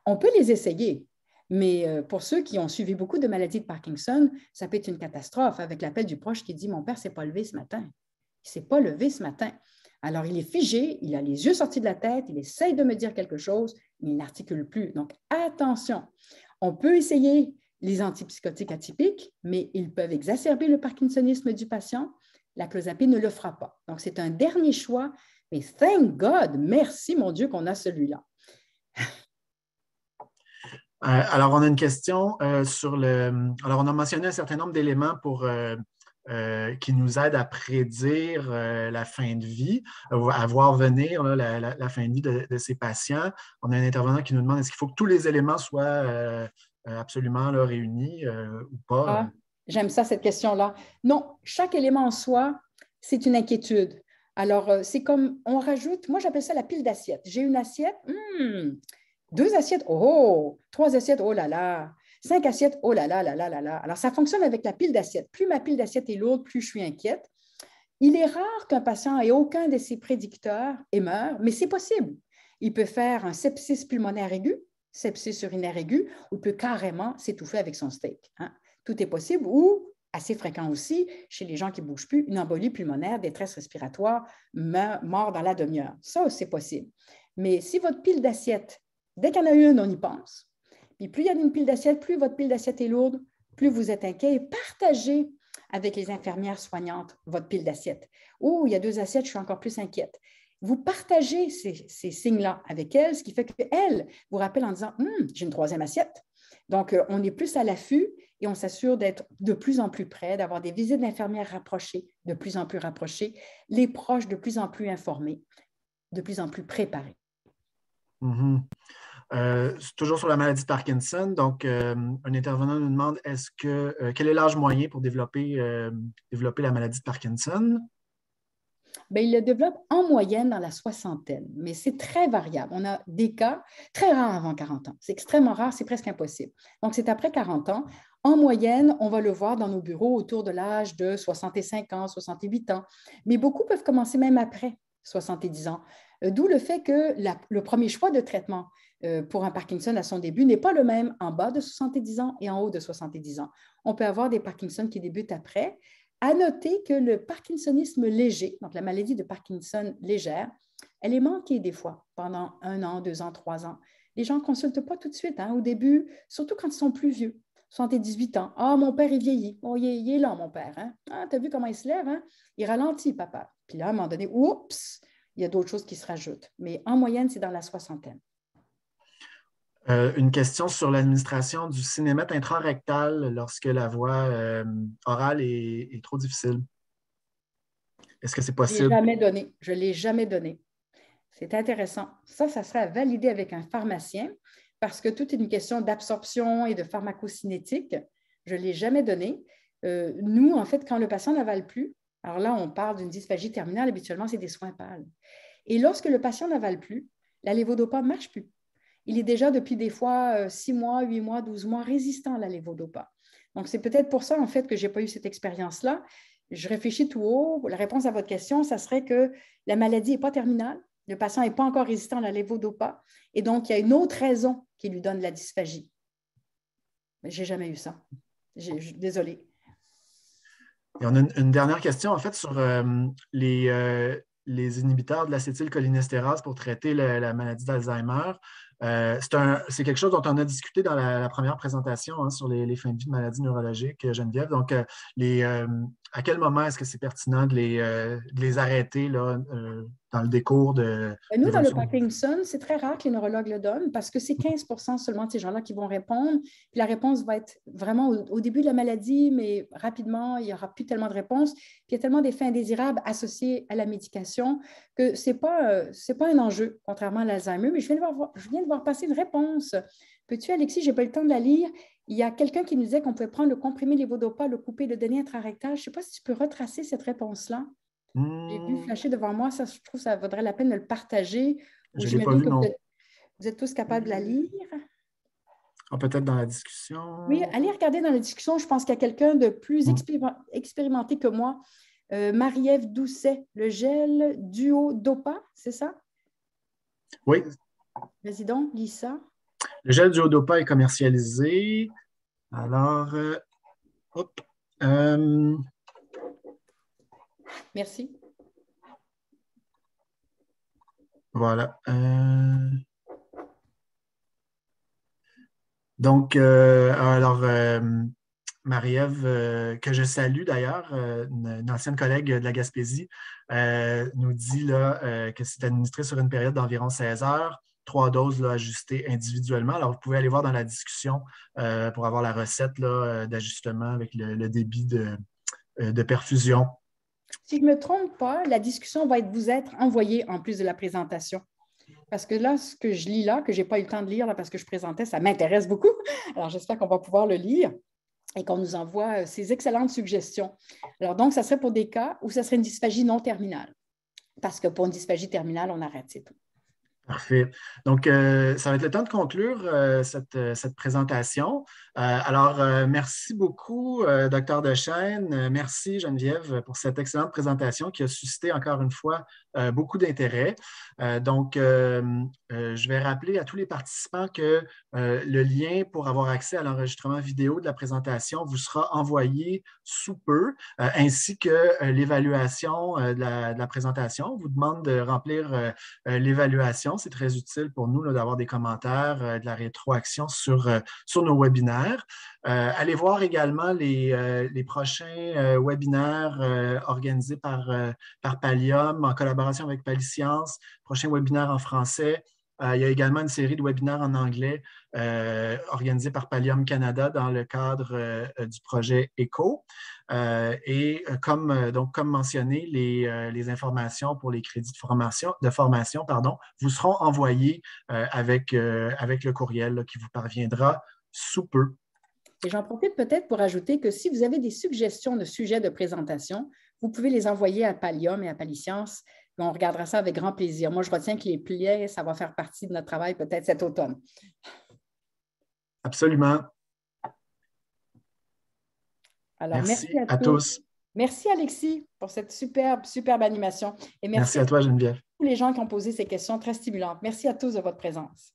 On peut les essayer, mais euh, pour ceux qui ont suivi beaucoup de maladies de Parkinson, ça peut être une catastrophe avec l'appel du proche qui dit Mon père ne s'est pas levé ce matin. Il ne s'est pas levé ce matin. Alors, il est figé, il a les yeux sortis de la tête, il essaye de me dire quelque chose, il n'articule plus. Donc, attention, on peut essayer les antipsychotiques atypiques, mais ils peuvent exacerber le parkinsonisme du patient. La clozapine ne le fera pas. Donc, c'est un dernier choix, mais thank God, merci mon Dieu qu'on a celui-là. Euh, alors, on a une question euh, sur le. Alors, on a mentionné un certain nombre d'éléments pour euh, euh, qui nous aide à prédire euh, la fin de vie, à voir venir la, fin de vie de, ces patients. On a un intervenant qui nous demande est-ce qu'il faut que tous les éléments soient euh, absolument réunis ou pas? Ah, j'aime ça, cette question-là. Non, chaque élément en soi, c'est une inquiétude. Alors, c'est comme on rajoute, moi j'appelle ça la pile d'assiettes. J'ai une assiette, hmm, deux assiettes, oh, oh, trois assiettes, oh là là. Cinq assiettes, oh là là, là là là là. Alors, ça fonctionne avec la pile d'assiettes. Plus ma pile d'assiettes est lourde, plus je suis inquiète. Il est rare qu'un patient ait aucun de ses prédicteurs et meure, mais c'est possible. Il peut faire un sepsis pulmonaire aigu, sepsis urinaire aigu, ou peut carrément s'étouffer avec son steak. Hein. Tout est possible, ou assez fréquent aussi chez les gens qui ne bougent plus, une embolie pulmonaire, détresse respiratoire, mort dans la demi-heure. Ça, c'est possible. Mais si votre pile d'assiettes, dès qu'il y en a une, on y pense, puis plus il y a une pile d'assiettes, plus votre pile d'assiettes est lourde, plus vous êtes inquiet et partagez avec les infirmières soignantes votre pile d'assiettes. Oh, il y a deux assiettes, je suis encore plus inquiète. Vous partagez ces, signes-là avec elles, ce qui fait qu'elles vous rappellent en disant hum, j'ai une troisième assiette. Donc, euh, on est plus à l'affût et on s'assure d'être de plus en plus près, d'avoir des visites d'infirmières rapprochées, de plus en plus rapprochées, les proches de plus en plus informés, de plus en plus préparés. Mm-hmm. Euh, toujours sur la maladie de Parkinson. Donc, euh, un intervenant nous demande est-ce que euh, quel est l'âge moyen pour développer, euh, la maladie de Parkinson? Ben, il le développe en moyenne dans la soixantaine, mais c'est très variable. On a des cas très rares avant 40 ans. C'est extrêmement rare, c'est presque impossible. Donc, c'est après 40 ans. En moyenne, on va le voir dans nos bureaux autour de l'âge de 65 ans, 68 ans, mais beaucoup peuvent commencer même après 70 ans. D'où le fait que le premier choix de traitement, euh, pour un Parkinson à son début n'est pas le même en bas de 70 ans et en haut de 70 ans. On peut avoir des Parkinson qui débutent après. À noter que le parkinsonisme léger, donc la maladie de Parkinson légère, elle est manquée des fois pendant un an, deux ans, trois ans. Les gens ne consultent pas tout de suite hein, au début, surtout quand ils sont plus vieux. 78 ans. Ah, mon père, il vieillit. Oh, il, est, là, mon père. Hein? Ah, tu as vu comment il se lève? Hein? Il ralentit, papa. Puis là, à un moment donné, oups, il y a d'autres choses qui se rajoutent. Mais en moyenne, c'est dans la soixantaine. Euh, une question sur l'administration du cinémètre intrarectal lorsque la voie euh, orale est, trop difficile. Est-ce que c'est possible? Je ne l'ai jamais donné. Je l'ai jamais donné. C'est intéressant. Ça, ça serait à valider avec un pharmacien parce que tout est une question d'absorption et de pharmacocinétique, je ne l'ai jamais donné. Euh, nous, en fait, quand le patient n'avale plus, alors là, on parle d'une dysphagie terminale, habituellement, c'est des soins pâles. Et lorsque le patient n'avale plus, la lévodopa ne marche plus il est déjà depuis des fois 6 euh, mois, 8 mois, 12 mois résistant à la lévodopa. Donc, c'est peut-être pour ça, en fait, que je n'ai pas eu cette expérience-là. Je réfléchis tout haut. La réponse à votre question, ça serait que la maladie n'est pas terminale. Le patient n'est pas encore résistant à la lévodopa. Et donc, il y a une autre raison qui lui donne la dysphagie. Mais j'ai jamais eu ça. Désolée. Et on a une, dernière question, en fait, sur euh, euh, les, inhibiteurs de l'acétylcholinestérase pour traiter la maladie d'Alzheimer. Euh, c'est quelque chose dont on a discuté dans la, première présentation hein, sur les, les, fins de vie de maladies neurologiques, euh, Geneviève. Donc, euh, les, à quel moment est-ce que c'est pertinent de les, de les arrêter là, dans le décours de. Ben, nous, dans le Parkinson, c'est très rare que les neurologues le donnent parce que c'est 15 mm. seulement de ces gens-là qui vont répondre. Puis la réponse va être vraiment au, début de la maladie, mais rapidement, il n'y aura plus tellement de réponses. Puis il y a tellement d'effets indésirables associés à la médication que ce n'est pas, euh, pas un enjeu, contrairement à l'Alzheimer. Mais je viens, de voir, je viens de voir passer une réponse. Peux-tu, Alexis, je n'ai pas le temps de la lire. Il y a quelqu'un qui nous disait qu'on pouvait prendre le comprimé levodopa, le couper, le donner intrarectal. Je ne sais pas si tu peux retracer cette réponse-là. J'ai vu hmm. flasher devant moi, ça, je trouve que ça vaudrait la peine de le partager. pas Vous êtes, tous capables de la hmm. lire? Ah, peut-être dans la discussion. Oui, allez regarder dans la discussion. Je pense qu'il y a quelqu'un de plus hmm. expérimenté que moi. Euh, Marie-Ève Doucet, le gel duo dopa, c'est ça? Oui. Vas-y donc, lis ça. Le gel duo dopa est commercialisé. Alors, euh, hop. Euh, Merci. Voilà. Euh, donc, euh, alors, euh, Marie-Ève, que je salue d'ailleurs, une, ancienne collègue de la Gaspésie, nous dit là, que c'est administré sur une période d'environ 16 heures trois doses ajustées individuellement. Alors, vous pouvez aller voir dans la discussion pour avoir la recette d'ajustement avec le, débit de, perfusion si je ne me trompe pas, la discussion va être, vous être envoyée en plus de la présentation. Parce que là, ce que je lis là, que je n'ai pas eu le temps de lire là, parce que je présentais, ça m'intéresse beaucoup. [LAUGHS] Alors, j'espère qu'on va pouvoir le lire et qu'on nous envoie euh, ces excellentes suggestions. Alors, donc, ça serait pour des cas où ça serait une dysphagie non terminale. Parce que pour une dysphagie terminale, on arrête, c'est tout. Parfait. Donc, euh, ça va être le temps de conclure euh, euh, cette, présentation. alors, merci beaucoup, docteur Dechaine. Merci, Geneviève, pour cette excellente présentation qui a suscité encore une fois euh, beaucoup d'intérêt. Euh, donc, euh, je vais rappeler à tous les participants que le lien pour avoir accès à l'enregistrement vidéo de la présentation vous sera envoyé sous peu, ainsi que l'évaluation de, la présentation. On vous demande de remplir l'évaluation. C'est très utile pour nous d'avoir des commentaires, de la rétroaction sur, sur nos webinaires. allez voir également les, prochains webinaires organisés par, par Pallium en collaboration collaboration avec Paliscience, prochain webinaire en français. Euh, il y a également une série de webinaires en anglais euh, organisés par Palium Canada dans le cadre euh, du projet ECHO. et comme, donc, comme mentionné, les, informations pour les crédits de formation, de formation pardon, vous seront envoyées avec, avec le courriel qui vous parviendra sous peu. j'en profite peut-être pour ajouter que si vous avez des suggestions de sujets de présentation, vous pouvez les envoyer à Palium et à Paliscience on regardera ça avec grand plaisir. Moi, je retiens qu'il est plié. ça va faire partie de notre travail peut-être cet automne. Absolument. Alors, merci, à, tous. Merci Alexis pour cette superbe, superbe animation. Et merci, à toi Geneviève. À tous les gens qui ont posé ces questions très stimulantes. Merci à tous de votre présence.